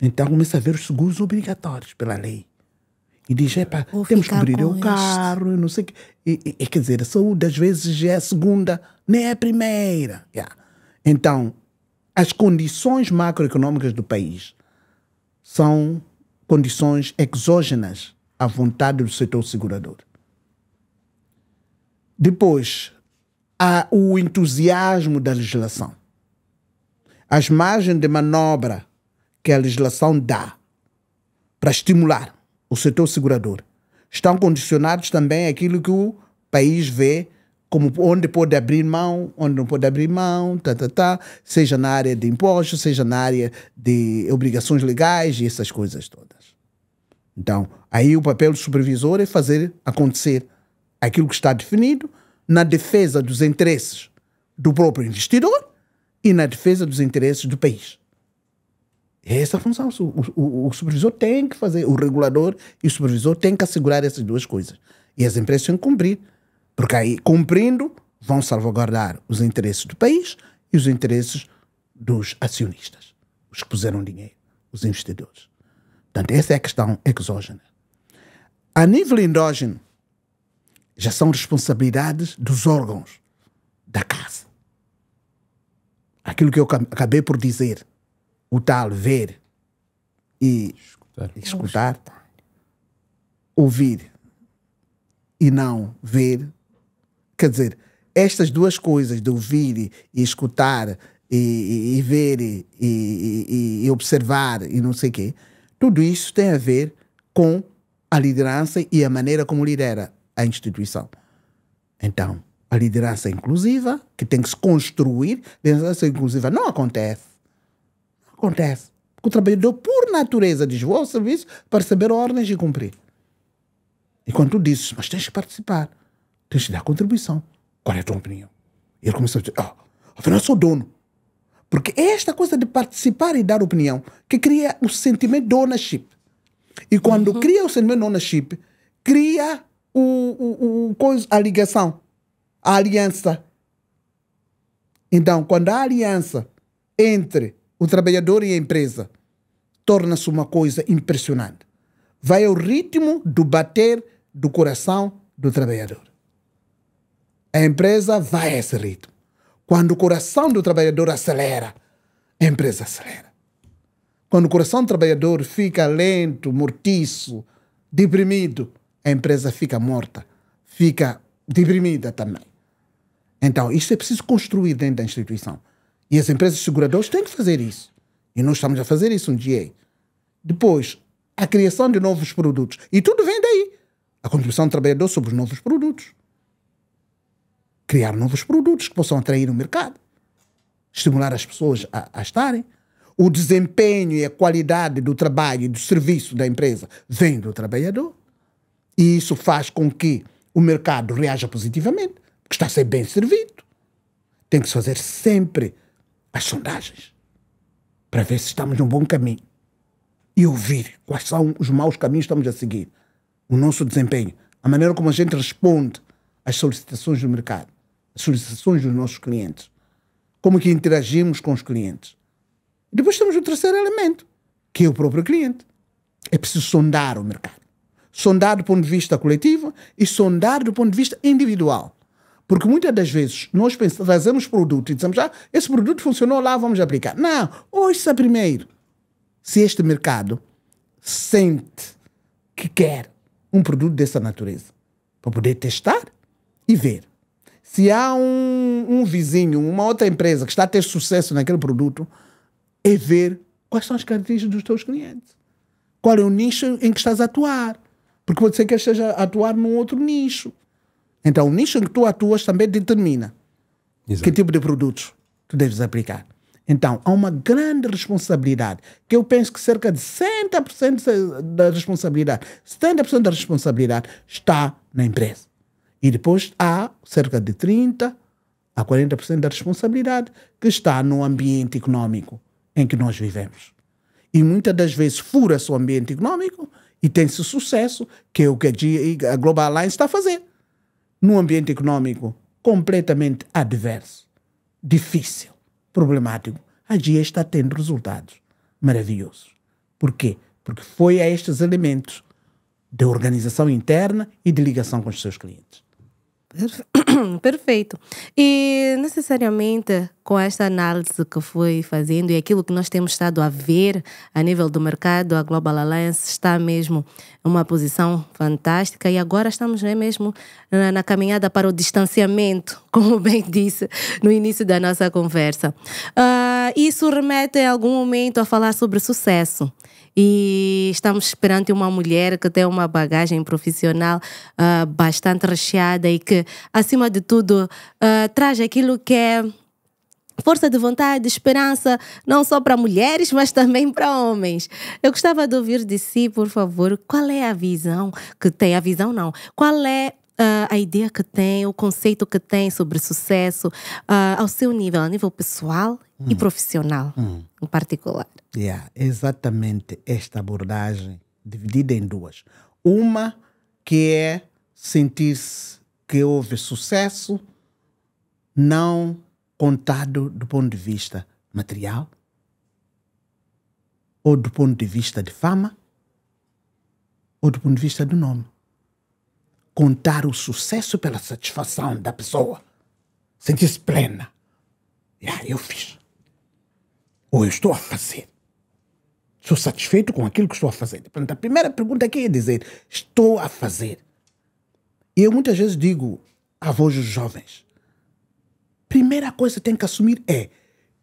Então começa a ver os seguros obrigatórios pela lei. E diz: epa, temos que cobrir o carro, este. não sei o quê. E, e, quer dizer, a saúde às vezes é a segunda, nem é a primeira. Yeah. Então, as condições macroeconômicas do país são condições exógenas à vontade do setor segurador. Depois, há o entusiasmo da legislação. As margens de manobra que a legislação dá para estimular o setor segurador estão condicionados também àquilo que o país vê como onde pode abrir mão, onde não pode abrir mão, tá, tá, tá, seja na área de impostos, seja na área de obrigações legais e essas coisas todas. Então, aí o papel do supervisor é fazer acontecer aquilo que está definido na defesa dos interesses do próprio investidor e na defesa dos interesses do país. É essa função o, o, o supervisor tem que fazer, o regulador e o supervisor têm que assegurar essas duas coisas. E as empresas têm que cumprir, porque aí, cumprindo, vão salvaguardar os interesses do país e os interesses dos acionistas, os que puseram dinheiro, os investidores. Portanto, essa é a questão exógena. A nível endógeno, já são responsabilidades dos órgãos da casa. Aquilo que eu acabei por dizer, o tal ver e escutar, escutar ouvir e não ver, quer dizer, estas duas coisas de ouvir e escutar e, e, e ver e, e, observar e não sei o quê, tudo isso tem a ver com a liderança e a maneira como lidera a instituição. Então, a liderança inclusiva, que tem que se construir, a liderança inclusiva não acontece. Não acontece. porque O trabalhador, por natureza, desvoa o serviço para receber ordens e cumprir. E quando tu dizes, mas tens que participar, tens que dar contribuição. Qual é a tua opinião? E ele começou a dizer, ah, oh, afinal sou dono. Porque é esta coisa de participar e dar opinião que cria o sentimento de ownership. E quando uhum. cria o sentimento de ownership, cria o, o, o, coisa, a ligação, a aliança. Então, quando há aliança entre o trabalhador e a empresa, torna-se uma coisa impressionante. Vai ao ritmo do bater do coração do trabalhador. A empresa vai a esse ritmo. Quando o coração do trabalhador acelera, a empresa acelera. Quando o coração do trabalhador fica lento, mortiço, deprimido, a empresa fica morta, fica deprimida também. Então, isto é preciso construir dentro da instituição. E as empresas seguradoras têm que fazer isso. E nós estamos a fazer isso um dia. Depois, a criação de novos produtos. E tudo vem daí. A contribuição do trabalhador sobre os novos produtos criar novos produtos que possam atrair o mercado, estimular as pessoas a, a estarem. O desempenho e a qualidade do trabalho e do serviço da empresa vem do trabalhador. E isso faz com que o mercado reaja positivamente, porque está a ser bem servido. Tem que se fazer sempre as sondagens para ver se estamos num bom caminho e ouvir quais são os maus caminhos que estamos a seguir, o nosso desempenho, a maneira como a gente responde às solicitações do mercado solicitações dos nossos clientes, como é que interagimos com os clientes. Depois temos o terceiro elemento, que é o próprio cliente. É preciso sondar o mercado. Sondar do ponto de vista coletivo e sondar do ponto de vista individual. Porque muitas das vezes nós pensamos, fazemos produto e dizemos, ah, esse produto funcionou lá, vamos aplicar. Não, ouça primeiro se este mercado sente que quer um produto dessa natureza para poder testar e ver. Se há um, um vizinho, uma outra empresa que está a ter sucesso naquele produto, é ver quais são as características dos teus clientes. Qual é o nicho em que estás a atuar. Porque pode ser que esteja a atuar num outro nicho. Então, o nicho em que tu atuas também determina Exato. que tipo de produtos tu deves aplicar. Então, há uma grande responsabilidade, que eu penso que cerca de 70% da responsabilidade, 70% da responsabilidade está na empresa. E depois há cerca de 30% a 40% da responsabilidade que está no ambiente económico em que nós vivemos. E muitas das vezes fura-se o ambiente económico e tem-se sucesso, que é o que a Global Alliance está a fazer. Num ambiente económico completamente adverso, difícil, problemático, a GIA está tendo resultados maravilhosos. Por quê? Porque foi a estes elementos de organização interna e de ligação com os seus clientes. (coughs) Perfeito. E necessariamente com esta análise que foi fazendo e aquilo que nós temos estado a ver a nível do mercado, a Global Alliance está mesmo em uma posição fantástica e agora estamos né, mesmo na, na caminhada para o distanciamento, (laughs) como bem disse no início da nossa conversa. Uh, isso remete em algum momento a falar sobre sucesso e estamos perante uma mulher que tem uma bagagem profissional uh, bastante recheada e que, acima de tudo, uh, traz aquilo que é força de vontade, esperança, não só para mulheres, mas também para homens. Eu gostava de ouvir de si, por favor, qual é a visão que tem a visão não? Qual é uh, a ideia que tem, o conceito que tem sobre sucesso uh, ao seu nível, a nível pessoal hum. e profissional hum. em particular. Yeah, exatamente esta abordagem dividida em duas. Uma que é sentir-se que houve sucesso, não contado do ponto de vista material ou do ponto de vista de fama ou do ponto de vista do nome contar o sucesso pela satisfação da pessoa. Sentir-se plena. Yeah, eu fiz. Ou eu estou a fazer. Sou satisfeito com aquilo que estou a fazer. Portanto, a primeira pergunta aqui é dizer: estou a fazer. E eu muitas vezes digo a voz dos jovens: primeira coisa que tem que assumir é: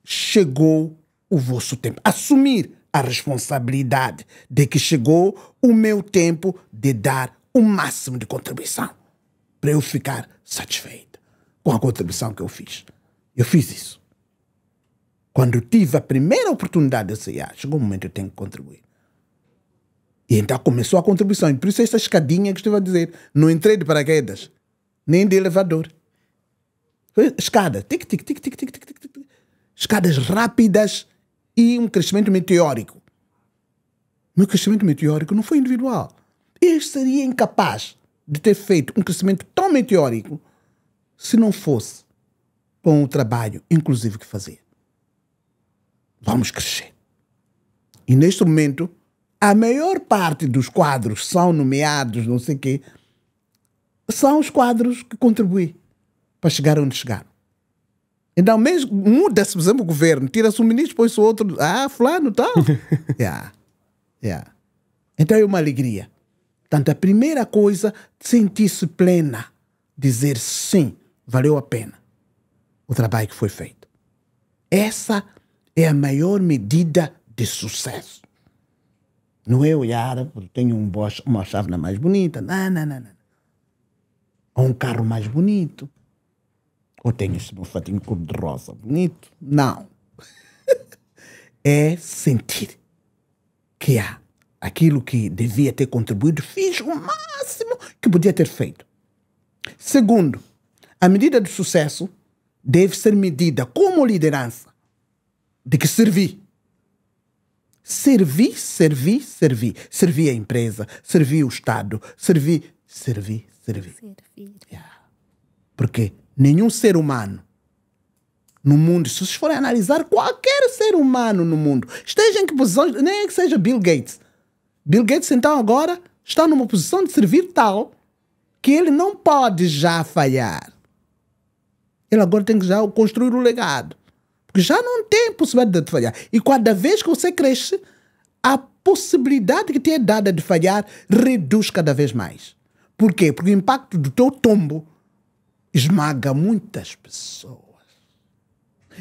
chegou o vosso tempo. Assumir a responsabilidade de que chegou o meu tempo de dar o máximo de contribuição para eu ficar satisfeito com a contribuição que eu fiz. Eu fiz isso. Quando tive a primeira oportunidade, eu sair, chegou o momento que eu tenho que contribuir. E então começou a contribuição. E por isso esta escadinha que estive a dizer. Não entrei de paraquedas, nem de elevador. escada. Tic, tic, tic, tic, tic, tic, tic, tic. Escadas rápidas e um crescimento meteórico. Meu crescimento meteórico não foi individual. Eu seria incapaz de ter feito um crescimento tão meteórico se não fosse com o trabalho inclusive que fazia. Vamos crescer. E neste momento, a maior parte dos quadros são nomeados, não sei quê, são os quadros que contribuem para chegar onde chegaram. Então, mesmo muda-se, por exemplo, o governo, tira-se um ministro, põe-se outro, ah, fulano, tal. (laughs) yeah. Yeah. Então é uma alegria. Portanto, a primeira coisa, sentir-se plena, dizer sim, valeu a pena o trabalho que foi feito. Essa é a maior medida de sucesso. Não é olhar, porque tenho um boche, uma chávena mais bonita, não, não, não, não. Ou um carro mais bonito. Ou tenho esse meu fatinho cor-de-rosa bonito. Não. (laughs) é sentir que há aquilo que devia ter contribuído, fiz o máximo que podia ter feito. Segundo, a medida de sucesso deve ser medida como liderança de que servi. Servi, servi, servi. Servi a empresa, servi o Estado, servi, servi, servi. Yeah. Porque nenhum ser humano no mundo, se vocês forem analisar qualquer ser humano no mundo, esteja em que posição, nem é que seja Bill Gates, Bill Gates, então, agora está numa posição de servir tal que ele não pode já falhar. Ele agora tem que já construir um legado. Porque já não tem possibilidade de falhar. E cada vez que você cresce, a possibilidade que te é dada de falhar reduz cada vez mais. Por quê? Porque o impacto do teu tombo esmaga muitas pessoas.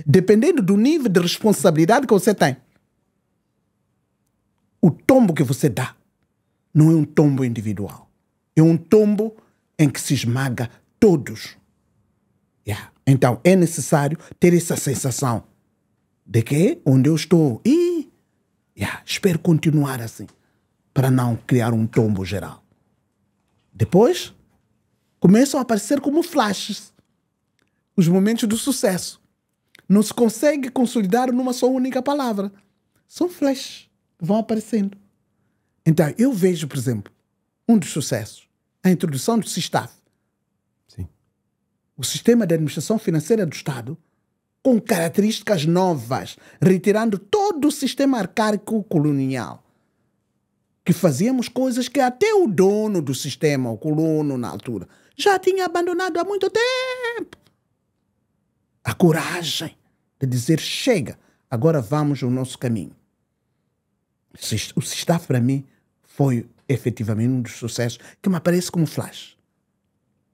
Dependendo do nível de responsabilidade que você tem o tombo que você dá não é um tombo individual. É um tombo em que se esmaga todos. Yeah. Então é necessário ter essa sensação de que onde eu estou. E yeah, espero continuar assim para não criar um tombo geral. Depois começam a aparecer como flashes os momentos do sucesso. Não se consegue consolidar numa só única palavra. São flashes vão aparecendo. Então, eu vejo, por exemplo, um dos sucessos, a introdução do SISTAF. O sistema de administração financeira do Estado com características novas, retirando todo o sistema arcaico colonial. Que fazíamos coisas que até o dono do sistema, o colono na altura, já tinha abandonado há muito tempo. A coragem de dizer: chega, agora vamos o nosso caminho o Sistaf para mim foi efetivamente um dos sucessos que me aparece como flash.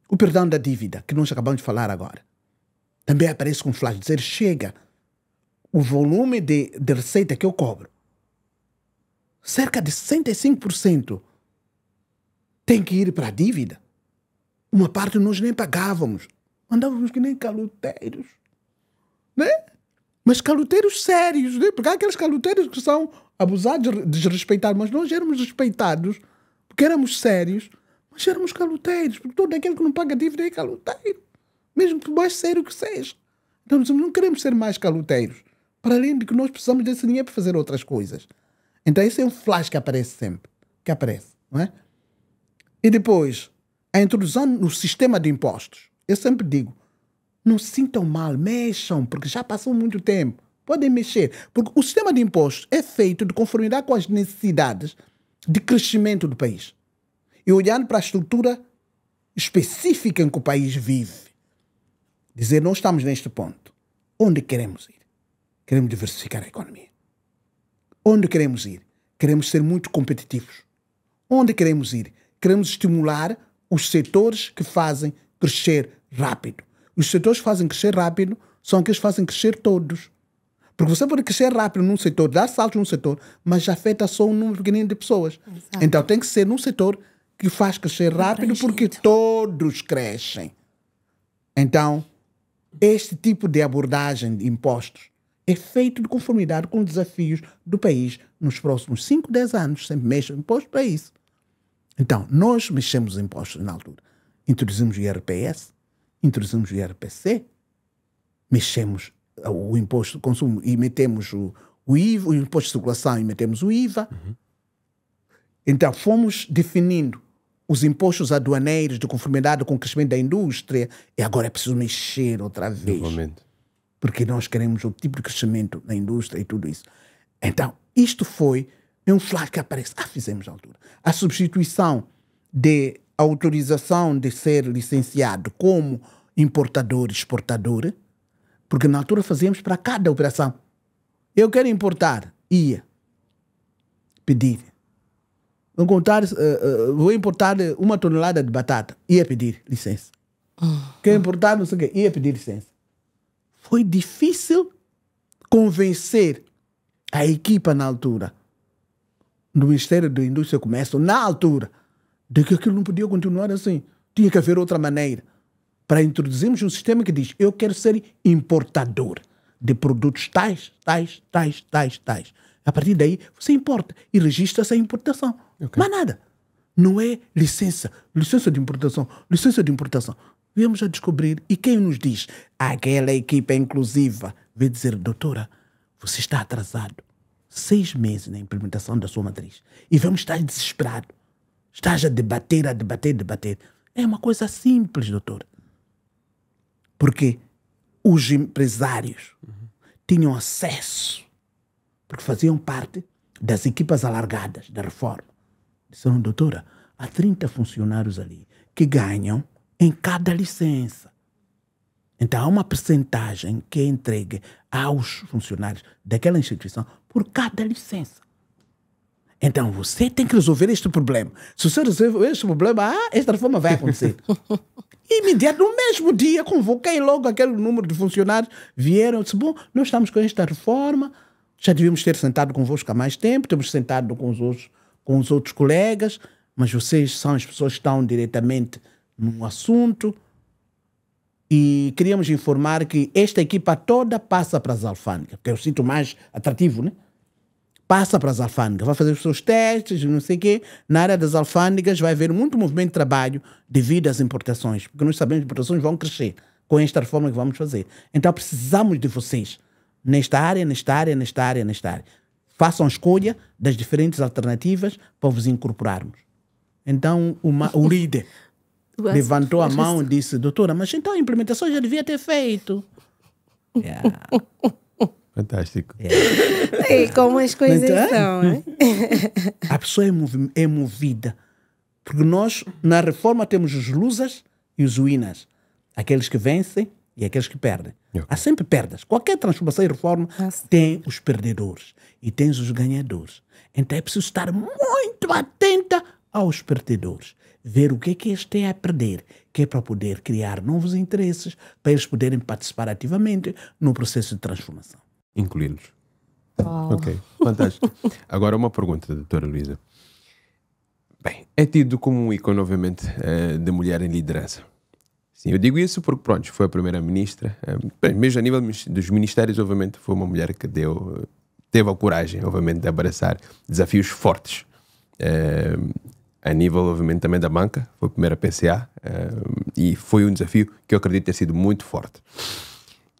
O perdão da dívida, que nós acabamos de falar agora, também aparece como flash. Dizer, chega, o volume de, de receita que eu cobro, cerca de 65% tem que ir para a dívida. Uma parte nós nem pagávamos, andávamos que nem caloteiros, né? mas caloteiros sérios, né? porque há aqueles caloteiros que são abusados, desrespeitados, mas nós éramos respeitados, porque éramos sérios, mas éramos caloteiros, porque todo aquele que não paga dívida é caloteiro, mesmo que mais sério que seja. Então, não queremos ser mais caloteiros, para além de que nós precisamos desse dinheiro para fazer outras coisas. Então, esse é um flash que aparece sempre, que aparece, não é? E depois, a introdução no sistema de impostos. Eu sempre digo, não se sintam mal, mexam, porque já passou muito tempo. Podem mexer, porque o sistema de impostos é feito de conformidade com as necessidades de crescimento do país. E olhando para a estrutura específica em que o país vive, dizer não estamos neste ponto. Onde queremos ir? Queremos diversificar a economia. Onde queremos ir? Queremos ser muito competitivos. Onde queremos ir? Queremos estimular os setores que fazem crescer rápido. Os setores que fazem crescer rápido são aqueles que fazem crescer todos. Porque você pode crescer rápido num setor, dar saltos num setor, mas já afeta só um número pequenino de pessoas. Exato. Então tem que ser num setor que faz crescer rápido porque todos crescem. Então, este tipo de abordagem de impostos é feito de conformidade com os desafios do país nos próximos 5, 10 anos. Sempre mexe imposto para é isso. Então, nós mexemos impostos na altura. Introduzimos o IRPS, introduzimos o IRPC, mexemos o imposto de consumo e metemos o, o IVA, o imposto de circulação e metemos o IVA. Uhum. Então, fomos definindo os impostos aduaneiros de conformidade com o crescimento da indústria e agora é preciso mexer outra vez. Novamente. Porque nós queremos o tipo de crescimento na indústria e tudo isso. Então, isto foi um flag que aparece. Ah, fizemos na altura. A substituição de autorização de ser licenciado como importador, exportador, porque na altura fazíamos para cada operação. Eu quero importar, ia pedir. Vou, contar, uh, uh, vou importar uma tonelada de batata, ia pedir licença. Ah. Quero importar não sei o quê, ia pedir licença. Foi difícil convencer a equipa na altura do Ministério da Indústria e Comércio, na altura, de que aquilo não podia continuar assim. Tinha que haver outra maneira para introduzirmos um sistema que diz: eu quero ser importador de produtos tais, tais, tais, tais, tais. A partir daí, você importa e registra essa importação. Okay. Mas nada. Não é licença, licença de importação, licença de importação. Viemos a descobrir, e quem nos diz, aquela equipa é inclusiva, vem dizer, doutora, você está atrasado seis meses na implementação da sua matriz e vamos estar desesperado Estás a debater, a debater, debater. É uma coisa simples, doutor. Porque os empresários uhum. tinham acesso, porque faziam parte das equipas alargadas da reforma. Disseram, doutora, há 30 funcionários ali que ganham em cada licença. Então, há uma percentagem que é entregue aos funcionários daquela instituição por cada licença. Então você tem que resolver este problema. Se você resolver este problema, ah, esta reforma vai acontecer. (laughs) Imediato, no mesmo dia, convoquei logo aquele número de funcionários, vieram, disse: Bom, nós estamos com esta reforma, já devíamos ter sentado convosco há mais tempo, temos sentado com os outros, com os outros colegas, mas vocês são as pessoas que estão diretamente no assunto. E queríamos informar que esta equipa toda passa para as alfândegas, que eu sinto mais atrativo, né? passa para as alfândegas, vai fazer os seus testes, não sei o quê. Na área das alfândegas vai haver muito movimento de trabalho devido às importações, porque nós sabemos que as importações vão crescer com esta reforma que vamos fazer. Então precisamos de vocês nesta área, nesta área, nesta área, nesta área. Façam escolha das diferentes alternativas para vos incorporarmos. Então uma, o líder levantou a mão e disse, doutora, mas então a implementação já devia ter feito. (laughs) Yeah. Fantástico. É. E como as coisas então, são. É? A pessoa é, movi é movida. Porque nós, na reforma, temos os lusas e os uínas. Aqueles que vencem e aqueles que perdem. Okay. Há sempre perdas. Qualquer transformação e reforma ah, tem os perdedores e tem os ganhadores. Então é preciso estar muito atenta aos perdedores. Ver o que é que eles têm é a perder, que é para poder criar novos interesses, para eles poderem participar ativamente no processo de transformação incluí-los. Ok, fantástico. Agora uma pergunta, doutora Luísa. Bem, é tido como um ícone, obviamente, eh, da mulher em liderança. Sim, eu digo isso porque, pronto, foi a primeira-ministra. Eh, bem, mesmo a nível dos ministérios, obviamente, foi uma mulher que deu, teve a coragem, obviamente, de abraçar desafios fortes. Eh, a nível, obviamente, também da banca, foi a primeira PCA e foi um desafio que eu acredito ter sido muito forte.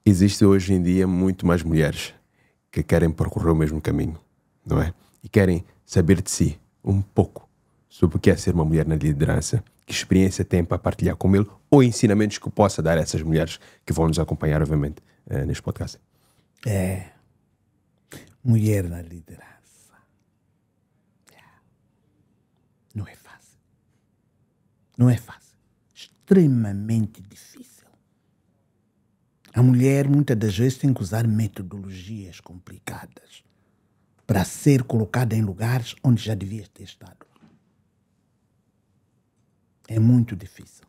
Existem hoje em dia muito mais mulheres que querem percorrer o mesmo caminho, não é? E querem saber de si um pouco sobre o que é ser uma mulher na liderança, que experiência tem para partilhar com ele ou ensinamentos que possa dar a essas mulheres que vão nos acompanhar, obviamente, eh, neste podcast. É. Mulher na liderança. Não é fácil. Não é fácil. Extremamente difícil. A mulher muitas das vezes tem que usar metodologias complicadas para ser colocada em lugares onde já devia ter estado. É muito difícil.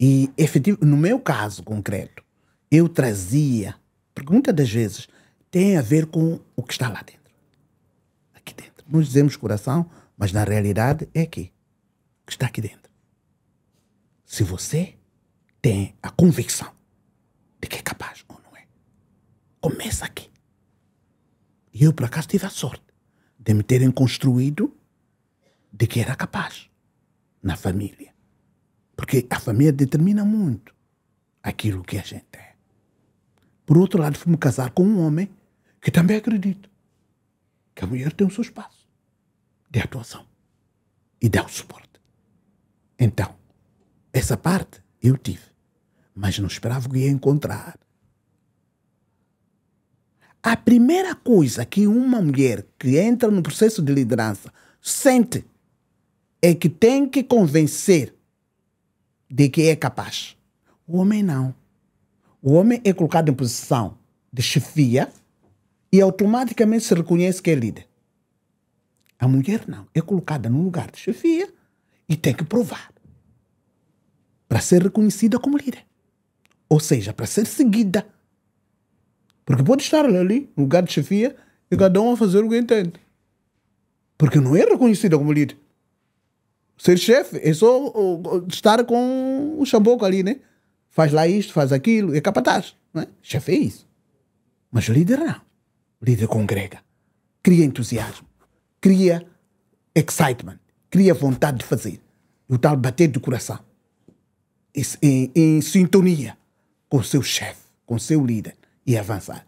E efetivo, no meu caso concreto, eu trazia, porque muitas das vezes tem a ver com o que está lá dentro. Aqui dentro. Nós dizemos coração, mas na realidade é aqui. O que está aqui dentro. Se você tem a convicção de que é capaz ou não é. Começa aqui. E eu, por acaso, tive a sorte de me terem construído de que era capaz na família. Porque a família determina muito aquilo que a gente é. Por outro lado, fui-me casar com um homem que também acredito que a mulher tem o seu espaço de atuação e dá o suporte. Então, essa parte eu tive mas não esperava que ia encontrar. A primeira coisa que uma mulher que entra no processo de liderança sente é que tem que convencer de que é capaz. O homem não. O homem é colocado em posição de chefia e automaticamente se reconhece que é líder. A mulher não. É colocada num lugar de chefia e tem que provar para ser reconhecida como líder. Ou seja, para ser seguida. Porque pode estar ali, no lugar de chefia, e cada um a fazer o que entende. Porque não é reconhecida como líder. Ser chefe é só estar com o chamboco ali, né? Faz lá isto, faz aquilo, é capataz. Né? Chefe é isso. Mas líder não. Líder congrega. Cria entusiasmo. Cria excitement. Cria vontade de fazer. O tal bater do coração. em, em sintonia com seu chefe, com seu líder e avançar.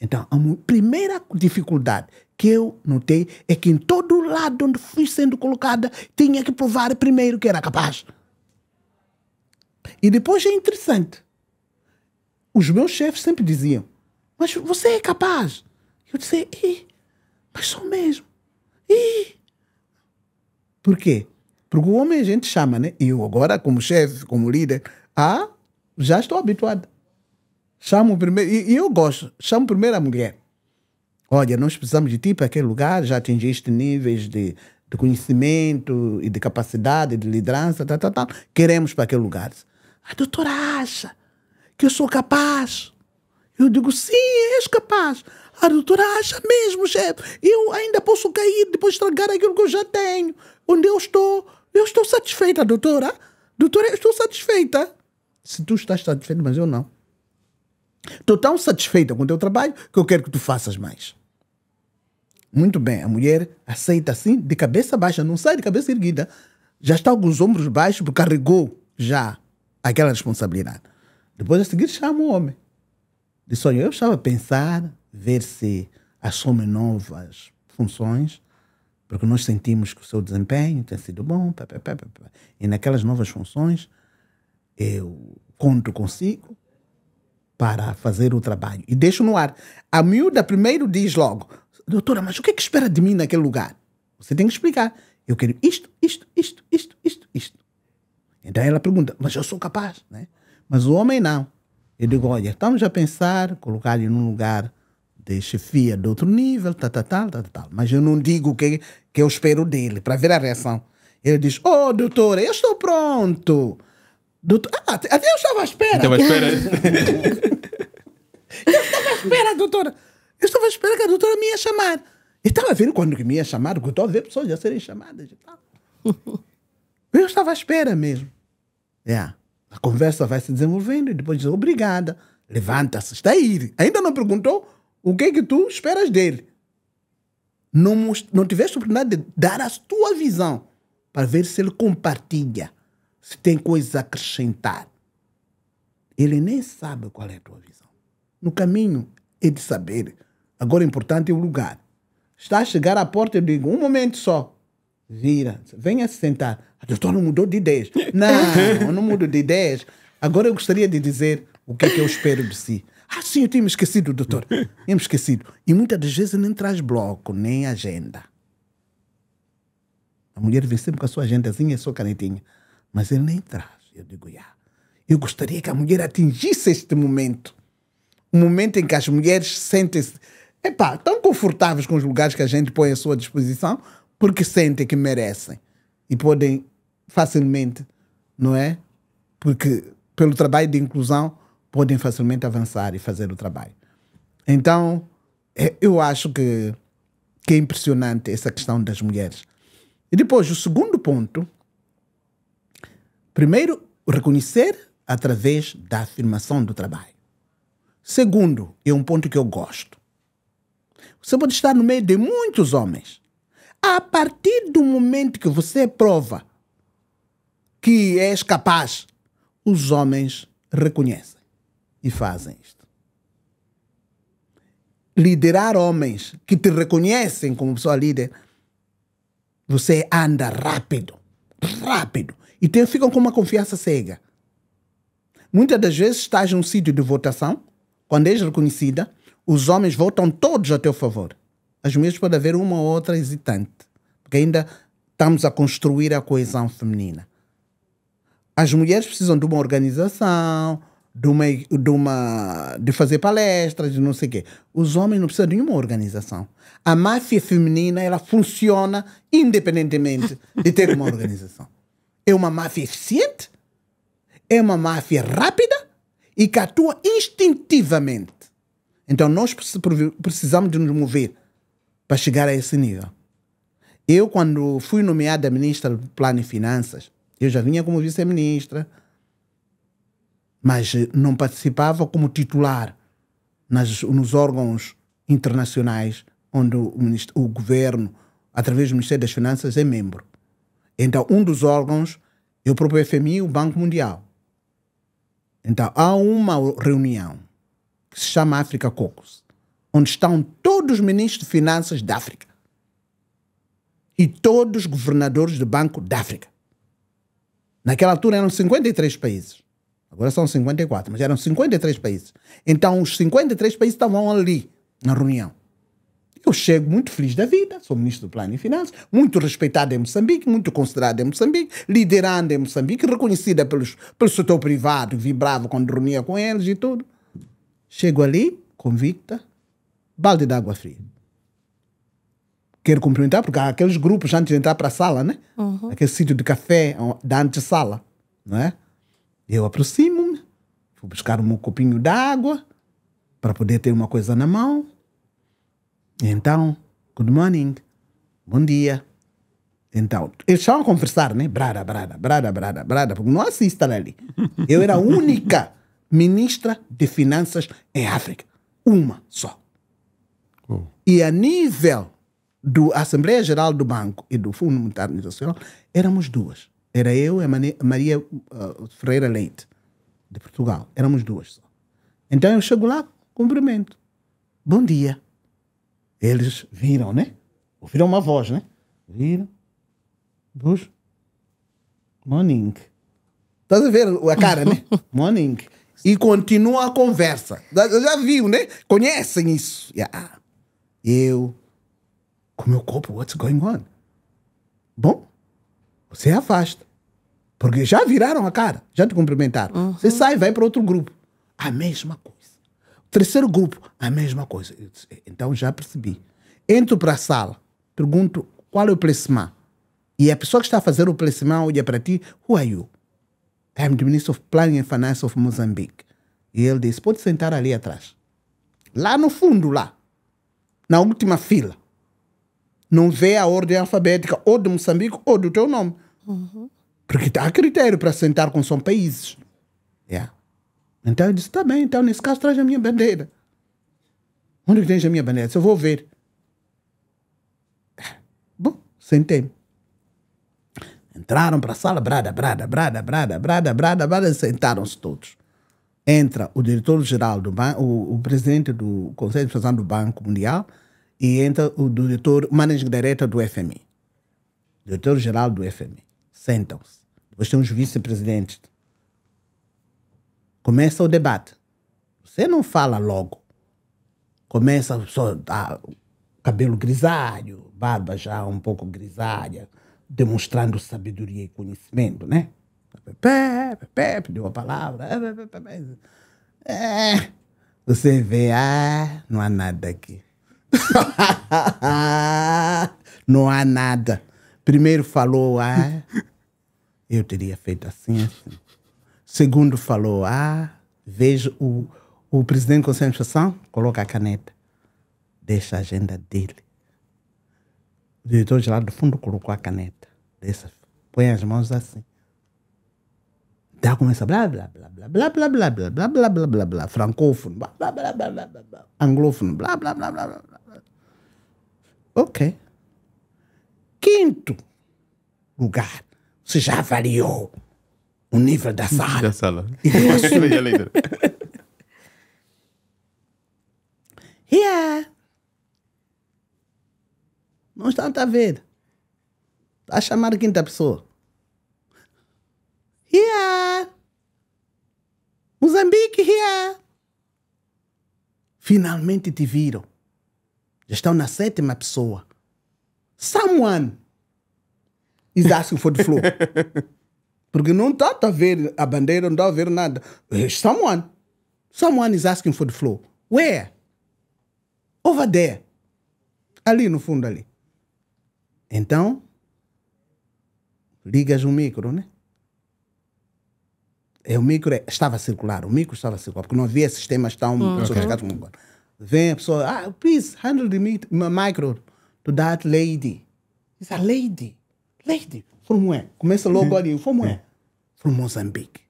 Então, a primeira dificuldade que eu notei é que em todo lado onde fui sendo colocada, tinha que provar primeiro que era capaz. E depois é interessante. Os meus chefes sempre diziam: Mas você é capaz. Eu disse: Ih, mas sou mesmo. Ih. Por quê? Porque o homem a gente chama, né? E Eu agora, como chefe, como líder, ah, já estou habituado. Chamo primeiro, e, e eu gosto, chamo primeiro a mulher. Olha, nós precisamos de ti para aquele lugar, já atingiste níveis de, de conhecimento e de capacidade de liderança, tá, tá, tá. queremos para aquele lugar. A doutora acha que eu sou capaz. Eu digo, sim, és capaz. A doutora acha mesmo, chefe. Eu ainda posso cair, depois estragar aquilo que eu já tenho. Onde eu estou, eu estou satisfeita, doutora. Doutora, eu estou satisfeita se tu estás satisfeito, mas eu não. Estou tão satisfeita com o teu trabalho que eu quero que tu faças mais. Muito bem, a mulher aceita assim, de cabeça baixa, não sai de cabeça erguida. Já está com os ombros baixos, porque carregou já aquela responsabilidade. Depois a seguir chama o homem. Diz, olha, eu estava a pensar, ver se assume novas funções, porque nós sentimos que o seu desempenho tem sido bom, pá, pá, pá, e naquelas novas funções eu conto consigo para fazer o trabalho e deixo no ar. A miúda primeiro diz logo: Doutora, mas o que é que espera de mim naquele lugar? Você tem que explicar. Eu quero isto, isto, isto, isto, isto, isto. Então ela pergunta: Mas eu sou capaz, né? Mas o homem não. Eu digo: Olha, estamos a pensar, colocar-lhe num lugar de chefia de outro nível, tal, tal, tal, tal, tal. Mas eu não digo o que, que eu espero dele, para ver a reação. Ele diz: Oh, doutora, eu estou pronto. Do... Ah, até eu estava à espera. Estava à espera. (laughs) eu estava à espera, doutora. Eu estava à espera que a doutora me ia chamar. Eu estava vendo quando que me ia chamar, porque eu estou a ver pessoas já serem chamadas e tal. (laughs) eu estava à espera mesmo. é A conversa vai se desenvolvendo e depois diz, obrigada. Levanta-se, está aí. Ainda não perguntou o que é que tu esperas dele. Não, não tiveste a oportunidade de dar a tua visão para ver se ele compartilha se tem coisas a acrescentar. Ele nem sabe qual é a tua visão. No caminho é de saber. Agora o é importante é o lugar. Está a chegar à porta, eu digo, um momento só. Vira, venha se sentar. A ah, doutora mudou de ideias. (laughs) Não, eu não mudo de ideias. Agora eu gostaria de dizer o que é que eu espero de si. Ah, sim, eu tinha-me esquecido, doutor. Tinha-me esquecido. E muitas das vezes nem traz bloco, nem agenda. A mulher vem sempre com a sua agendazinha e a sua canetinha mas ele nem traz. Eu digo, já. Eu gostaria que a mulher atingisse este momento. o momento em que as mulheres sentem-se epá, tão confortáveis com os lugares que a gente põe à sua disposição, porque sentem que merecem. E podem facilmente, não é? Porque pelo trabalho de inclusão, podem facilmente avançar e fazer o trabalho. Então, é, eu acho que, que é impressionante essa questão das mulheres. E depois, o segundo ponto Primeiro, reconhecer através da afirmação do trabalho. Segundo, é um ponto que eu gosto. Você pode estar no meio de muitos homens. A partir do momento que você prova que és capaz, os homens reconhecem e fazem isto. Liderar homens que te reconhecem como pessoa líder, você anda rápido, rápido. E tem, ficam com uma confiança cega. Muitas das vezes estás num sítio de votação, quando és reconhecida, os homens votam todos a teu favor. as mulheres pode haver uma ou outra hesitante, porque ainda estamos a construir a coesão feminina. As mulheres precisam de uma organização, de uma, de, uma, de fazer palestras, de não sei o quê. Os homens não precisam de nenhuma organização. A máfia feminina ela funciona independentemente de ter uma organização. É uma máfia eficiente, é uma máfia rápida e que atua instintivamente. Então nós precisamos de nos mover para chegar a esse nível. Eu, quando fui nomeada ministra do Plano e Finanças, eu já vinha como vice-ministra, mas não participava como titular nas, nos órgãos internacionais onde o, o governo, através do Ministério das Finanças, é membro. Então, um dos órgãos é o próprio FMI, o Banco Mundial. Então, há uma reunião que se chama África Caucus, onde estão todos os ministros de finanças da África e todos os governadores do Banco da África. Naquela altura eram 53 países. Agora são 54, mas eram 53 países. Então, os 53 países estavam ali na reunião. Eu chego muito feliz da vida, sou ministro do Plano e Finanças, muito respeitado em Moçambique, muito considerado em Moçambique, liderando em Moçambique, reconhecida pelos, pelo setor privado, vibrava quando reunia com eles e tudo. Chego ali, convicta, balde de água fria. Quero cumprimentar, porque há aqueles grupos antes de entrar para a sala, né? Uhum. Aquele sítio de café da antessala, não é? Eu aproximo-me, vou buscar um copinho d'água para poder ter uma coisa na mão então, good morning, bom dia. Então, eles estavam a conversar, né? Brada, brada, brada, brada, brada, porque não assista ali. Eu era a única ministra de finanças em África. Uma só. Oh. E a nível do Assembleia Geral do Banco e do Fundo Monetário Internacional, éramos duas. Era eu e a Maria uh, Ferreira Leite, de Portugal. Éramos duas só. Então eu chego lá, cumprimento. Bom dia. Eles viram, né? Ouviram uma voz, né? Viram. dos Morning. Estás a ver a cara, né? (laughs) Morning. E continua a conversa. Já viu, né? Conhecem isso. Yeah. Eu, com meu corpo, what's going on? Bom, você afasta. Porque já viraram a cara, já te cumprimentaram. Uhum. Você sai, vai para outro grupo. A mesma coisa. Terceiro grupo, a mesma coisa. Disse, eh, então já percebi. Entro para a sala, pergunto qual é o placement. E a pessoa que está a fazer o placement olha para ti, who are you? I'm the Minister of Planning and Finance of Mozambique. E ele disse, pode sentar ali atrás. Lá no fundo, lá. Na última fila. Não vê a ordem alfabética ou de Moçambique ou do teu nome. Uhum. Porque há critério para sentar com são países. Yeah. Então ele disse: tá bem, então nesse caso traz a minha bandeira. Onde vem a minha bandeira? Eu vou ver. É, bom, sentei-me. Entraram para a sala, brada, brada, brada, brada, brada, brada, brada, sentaram-se todos. Entra o diretor-geral do banco, o, presidente do Conselho de Administração do Banco Mundial e entra o diretor, o managing director do FMI. Diretor-geral do FMI. Sentam-se. Depois tem os vice-presidentes Começa o debate. Você não fala logo. Começa só cabelo grisalho, barba já um pouco grisalha, demonstrando sabedoria e conhecimento, né? Pepe, Pepe, pediu a palavra. É, é, você vê, ah, não há nada aqui. (laughs) não há nada. Primeiro falou, ah, eu teria feito assim, assim segundo falou, ah, vejo o, o presidente do Conselho de coloca a caneta, deixa a agenda dele. O diretor de lá do fundo colocou a caneta, deixa, põe as mãos assim. Daí começa blá blá blá blá blá blá blá blá blá blá blá blá blá francófono, blá blá blá blá blá blá blá anglófono, blá blá blá blá blá blá. Ok. Quinto lugar, você já avaliou o nível da sala. Da sala. yeah. (laughs) Não está a ver. Está a chamar a quinta pessoa. Yeah. Moçambique, yeah. Finalmente te viram. Já estão na sétima pessoa. Someone is asking for the floor. (laughs) Porque não está a tá ver a bandeira, não está a ver nada. Eh, someone. Someone is asking for the flow. Where? Over there. Ali no fundo ali. Então, ligas o micro, né? É, o micro é, estava a circular, o micro estava a circular, porque não havia sistemas tão uhum. sofisticados como agora. Vem a pessoa, ah, please handle the micro to that lady. It's a lady. Lady. From where? Começa logo uhum. ali. From where? É. From Mozambique.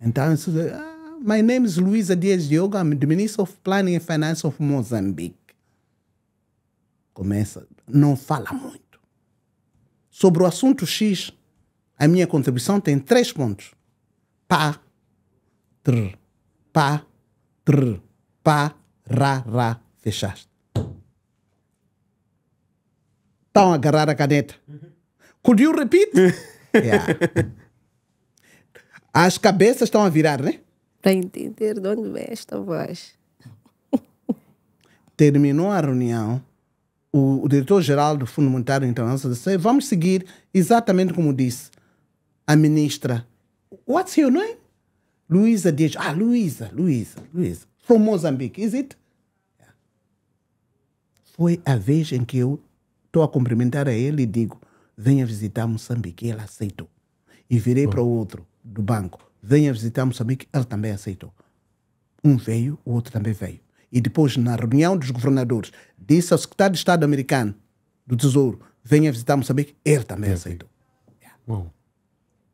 Então, meu nome é, ah, my name is Luisa Dias Diogo, I'm the Minister of Planning and Finance of Mozambique. Começa, não fala muito. Sobre o assunto X, a minha contribuição tem três pontos. Pá, tr, pá, tr, pá, ra, ra, fechaste. Estão a agarrar a caneta. Uhum. Could you repeat? (laughs) yeah. As cabeças estão a virar, né? Para entender de onde vem esta voz. Terminou a reunião. O, o diretor-geral do Fundo Monetário Internacional disse: Vamos seguir exatamente como disse a ministra. What's your name? Luísa Dias. Ah, Luísa, Luísa, Luísa. From Mozambique, is it? Foi a vez em que eu estou a cumprimentar a ele e digo: venha visitar Moçambique. Ela aceitou. E virei para o outro do banco, venha visitar Moçambique. Ele também aceitou. Um veio, o outro também veio. E depois, na reunião dos governadores, disse ao secretário de Estado americano do Tesouro, venha visitar Moçambique. Ele também aceitou. Yeah. Bom.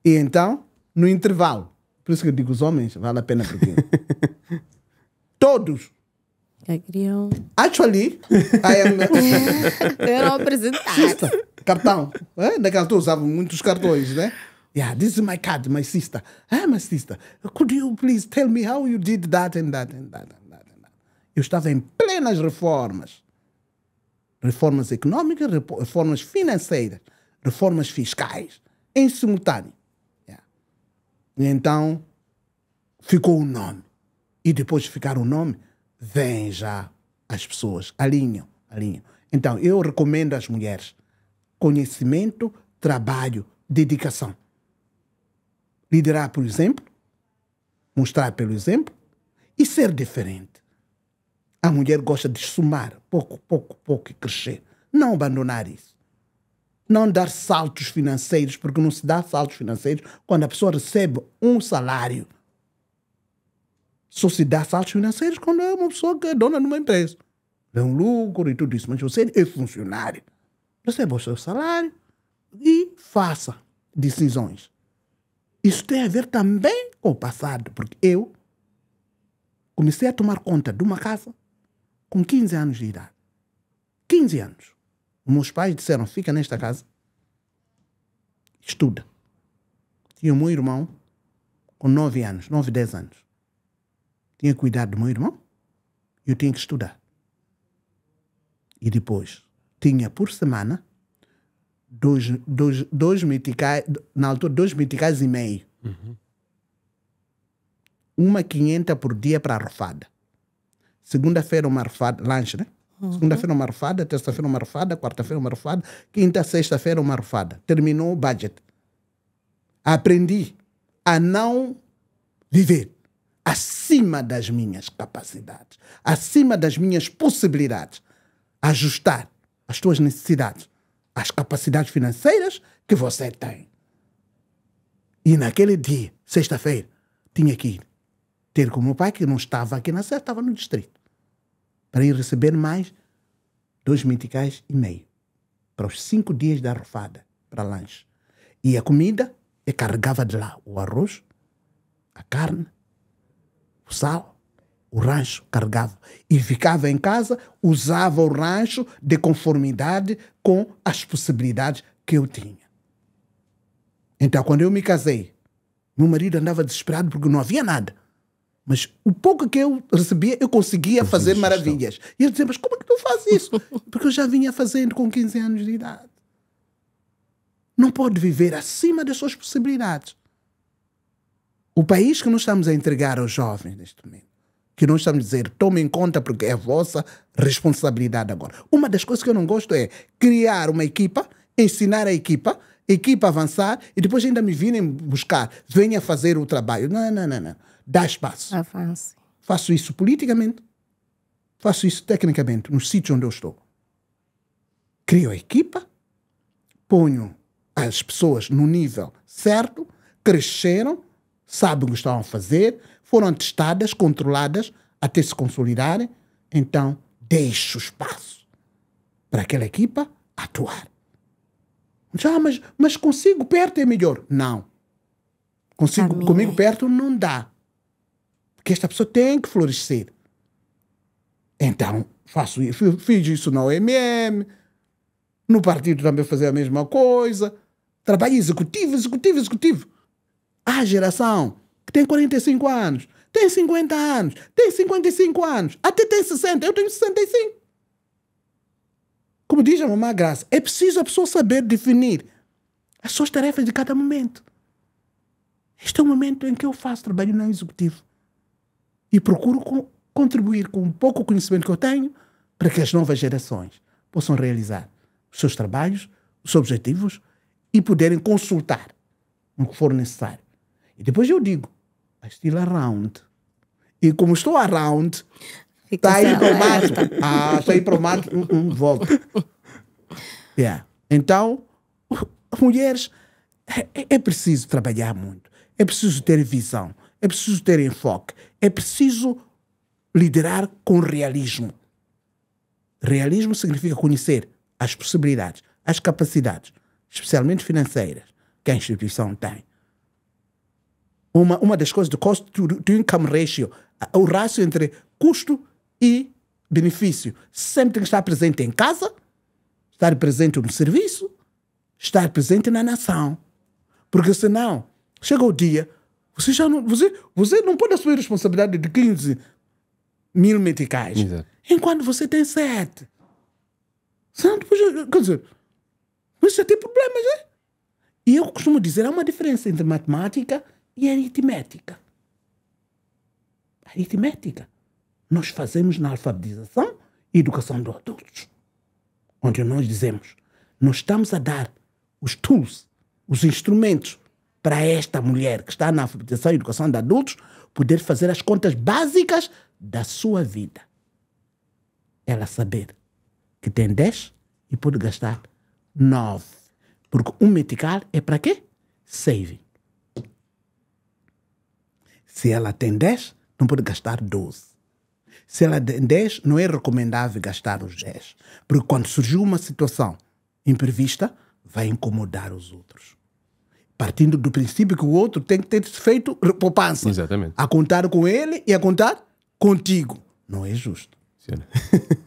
E então, no intervalo, por isso que eu digo os homens, vale a pena porque (laughs) todos Agrião. É Actually, I am. Foram (laughs) apresentar cartão. é? Naquela altura usavam muitos cartões, né? Yeah, this is my card, my sister. Ah, my sister, could you please tell me how you did that and that and that and that? And that? Eu estava em plenas reformas. Reformas económicas, reformas financeiras, reformas fiscais, em simultâneo. Yeah. E então, ficou o nome. E depois de ficar o nome, vem já as pessoas, alinham, alinham. Então, eu recomendo às mulheres conhecimento, trabalho, dedicação. Liderar, por exemplo, mostrar pelo exemplo e ser diferente. A mulher gosta de somar, pouco, pouco, pouco e crescer. Não abandonar isso. Não dar saltos financeiros, porque não se dá saltos financeiros quando a pessoa recebe um salário. Só se dá saltos financeiros quando é uma pessoa que é dona de uma empresa. É um lucro e tudo isso. Mas você é funcionário receba o seu salário e faça decisões. Isso tem a ver também com o passado, porque eu comecei a tomar conta de uma casa com 15 anos de idade. 15 anos. Meus pais disseram: fica nesta casa, estuda. Tinha um irmão com 9 anos, 9, 10 anos. Tinha cuidado do meu irmão e eu tinha que estudar. E depois tinha por semana dois, dois, dois meticais, na altura, dois meticais e meio. Uhum. Uma 500 por dia para a Segunda-feira uma rufada, lanche, né? Uhum. Segunda-feira uma rufada, terça-feira uma rufada, quarta-feira uma rufada, quinta, sexta-feira uma rufada. Terminou o budget. Aprendi a não viver acima das minhas capacidades, acima das minhas possibilidades. Ajustar as tuas necessidades, as capacidades financeiras que você tem. E naquele dia, sexta-feira, tinha que ir ter com o meu pai, que não estava aqui na sede, estava no distrito, para ir receber mais dois meticais e meio para os cinco dias da rufada, para lanche. E a comida, eu carregava de lá o arroz, a carne, o sal, o rancho carregado e ficava em casa, usava o rancho de conformidade com as possibilidades que eu tinha. Então, quando eu me casei, meu marido andava desesperado porque não havia nada. Mas o pouco que eu recebia, eu conseguia eu fazer maravilhas. E ele dizia, mas como é que tu fazes isso? (laughs) Porque eu já vinha fazendo com 15 anos de idade. Não pode viver acima das suas possibilidades. O país que nós estamos a entregar aos jovens neste momento que nós estamos a dizer, tome em conta porque é vossa responsabilidade agora. Uma das coisas que eu não gosto é criar uma equipa, ensinar a equipa, a equipa avançar e depois ainda me virem buscar, venha fazer o trabalho. Não, não, não, não. Dá espaço. Avance. Faço isso politicamente, faço isso tecnicamente, no sítio onde eu estou. Crio a equipa, ponho as pessoas no nível certo, cresceram, sabem o que estão a fazer, foram testadas, controladas, até se consolidarem, então deixo espaço para aquela equipa atuar. Já, mas, mas consigo perto é melhor. Não. Consigo, comigo perto não dá. Porque esta pessoa tem que florescer. Então, faço, fiz isso na OMM, no partido também fazer a mesma coisa. Trabalho executivo, executivo, executivo. Há geração que tem 45 anos, tem 50 anos, tem 55 anos, até tem 60, eu tenho 65. Como diz a mamãe Graça, é preciso a pessoa saber definir as suas tarefas de cada momento. Este é o momento em que eu faço trabalho não executivo e procuro co contribuir com o pouco conhecimento que eu tenho para que as novas gerações possam realizar os seus trabalhos, os seus objetivos e poderem consultar o que for necessário e depois eu digo, I still around. E como estou around, está aí para o mar. Ah, está aí para o mar, um, um, volta. (laughs) Yeah. Então, mulheres, é, é, é preciso trabalhar muito, é preciso ter visão, é preciso ter enfoque, é preciso liderar com realismo. Realismo significa conhecer as possibilidades, as capacidades, especialmente financeiras, que a instituição tem uma, uma das coisas do cost to, to income ratio, o rácio entre custo e benefício. Sempre tem que estar presente em casa, estar presente no serviço, estar presente na nação. Porque senão, chega o dia, você já não, você, você não pode assumir a responsabilidade de 15 mil meticais, Exato. enquanto você tem 7. Senão depois, quer dizer, você tem problemas, né? E eu costumo dizer, há uma diferença entre matemática e é aritmética. Aritmética. Nós fazemos na alfabetização e educação dos adultos. Onde nós dizemos, nós estamos a dar os tools, os instrumentos para esta mulher que está na alfabetização e educação de adultos poder fazer as contas básicas da sua vida. Ela saber que tem 10 e pode gastar 9. Porque um metical é para quê? Saving. Se ela tem 10, não pode gastar 12. Se ela tem 10, não é recomendável gastar os 10. Porque quando surgiu uma situação imprevista, vai incomodar os outros. Partindo do princípio que o outro tem que ter feito poupança. Exatamente. A contar com ele e a contar contigo. Não é justo. (laughs)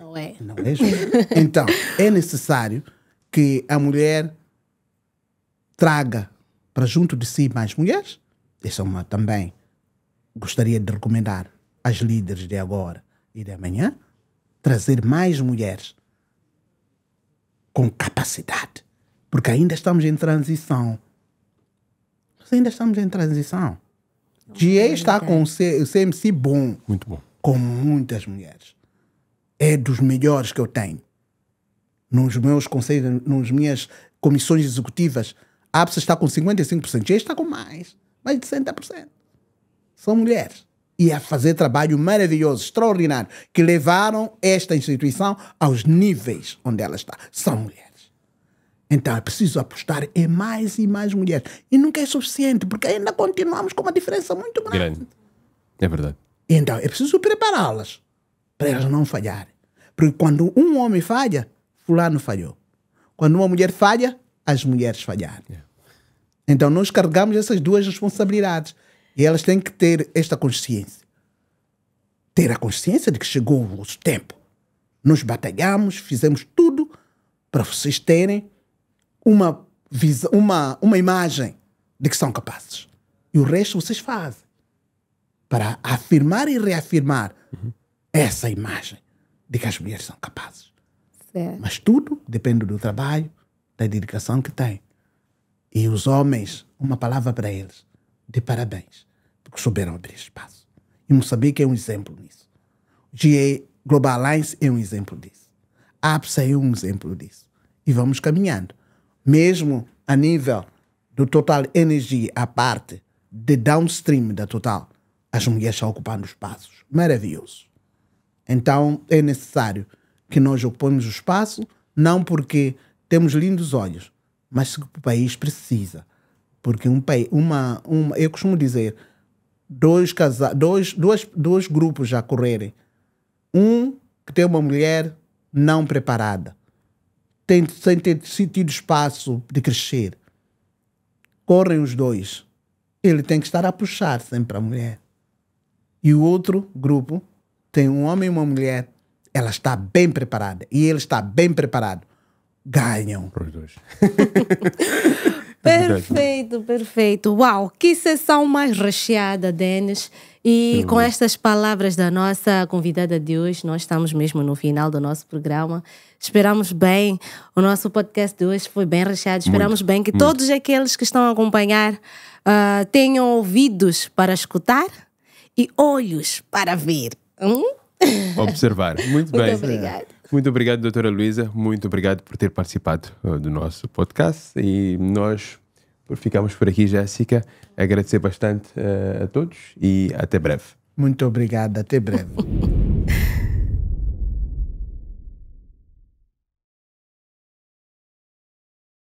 Não é. Não é justo. Então, é necessário que a mulher traga para junto de si mais mulheres isso é uma também. Gostaria de recomendar às líderes de agora e de amanhã trazer mais mulheres com capacidade, porque ainda estamos em transição. Nós ainda estamos em transição. GA está com o CMC bom. Muito bom. Com muitas mulheres. É dos melhores que eu tenho. Nos meus conselhos, nas minhas comissões executivas, a APSA está com 55%, GA está com mais mais de 60% são mulheres. E a fazer trabalho maravilhoso, extraordinário, que levaram esta instituição aos níveis onde ela está. São mulheres. Então é preciso apostar em mais e mais mulheres. E nunca é suficiente, porque ainda continuamos com uma diferença muito grande. grande. É verdade. Então é preciso prepará-las para elas não falharem. Porque quando um homem falha, fulano falhou. Quando uma mulher falha, as mulheres falharam. Yeah. É. Então nós carregamos essas duas responsabilidades e elas têm que ter esta consciência. Ter a consciência de que chegou o vosso tempo. Nós batalhamos, fizemos tudo para vocês terem uma, visa, uma, uma imagem de que são capazes. E o resto vocês fazem para afirmar e reafirmar uhum. essa imagem de que as mulheres são capazes. Certo. Mas tudo depende do trabalho, da dedicação que têm. E os homens, uma palavra para eles, de parabéns, porque souberam abrir espaço. E Moçambique é um exemplo nisso. GA Global Alliance é um exemplo disso. APSA é um exemplo disso. E vamos caminhando. Mesmo a nível do Total Energy, a parte de downstream da Total, as mulheres estão ocupando espaços maravilhoso Então é necessário que nós ocupemos o espaço, não porque temos lindos olhos, mas que o país precisa. Porque um país, uma, uma, eu costumo dizer, dois, casa, dois, dois, dois grupos já correrem. Um que tem uma mulher não preparada, tem, sem ter sentido espaço de crescer. Correm os dois. Ele tem que estar a puxar sempre a mulher. E o outro grupo tem um homem e uma mulher. Ela está bem preparada e ele está bem preparado ganham. Para os dois. (laughs) É? perfeito, perfeito. Uau, que sessão mais recheada, Denis. E com estas palavras da nossa convidada de hoje, nós estamos mesmo no final do nosso programa. Esperamos bem, o nosso podcast de hoje foi bem recheado. Esperamos muito, bem que muito. todos aqueles que estão a acompanhar uh, tenham ouvidos para escutar e olhos para ver. Hum? Observar. Muito, (laughs) muito bem. Muito obrigada. Muito obrigado, doutora Luísa. Muito obrigado por ter participado eh, do nosso podcast. E nós ficamos por aqui, Jéssica. Agradecer bastante uh, a todos e até breve. Muito obrigado. Até breve. (laughs)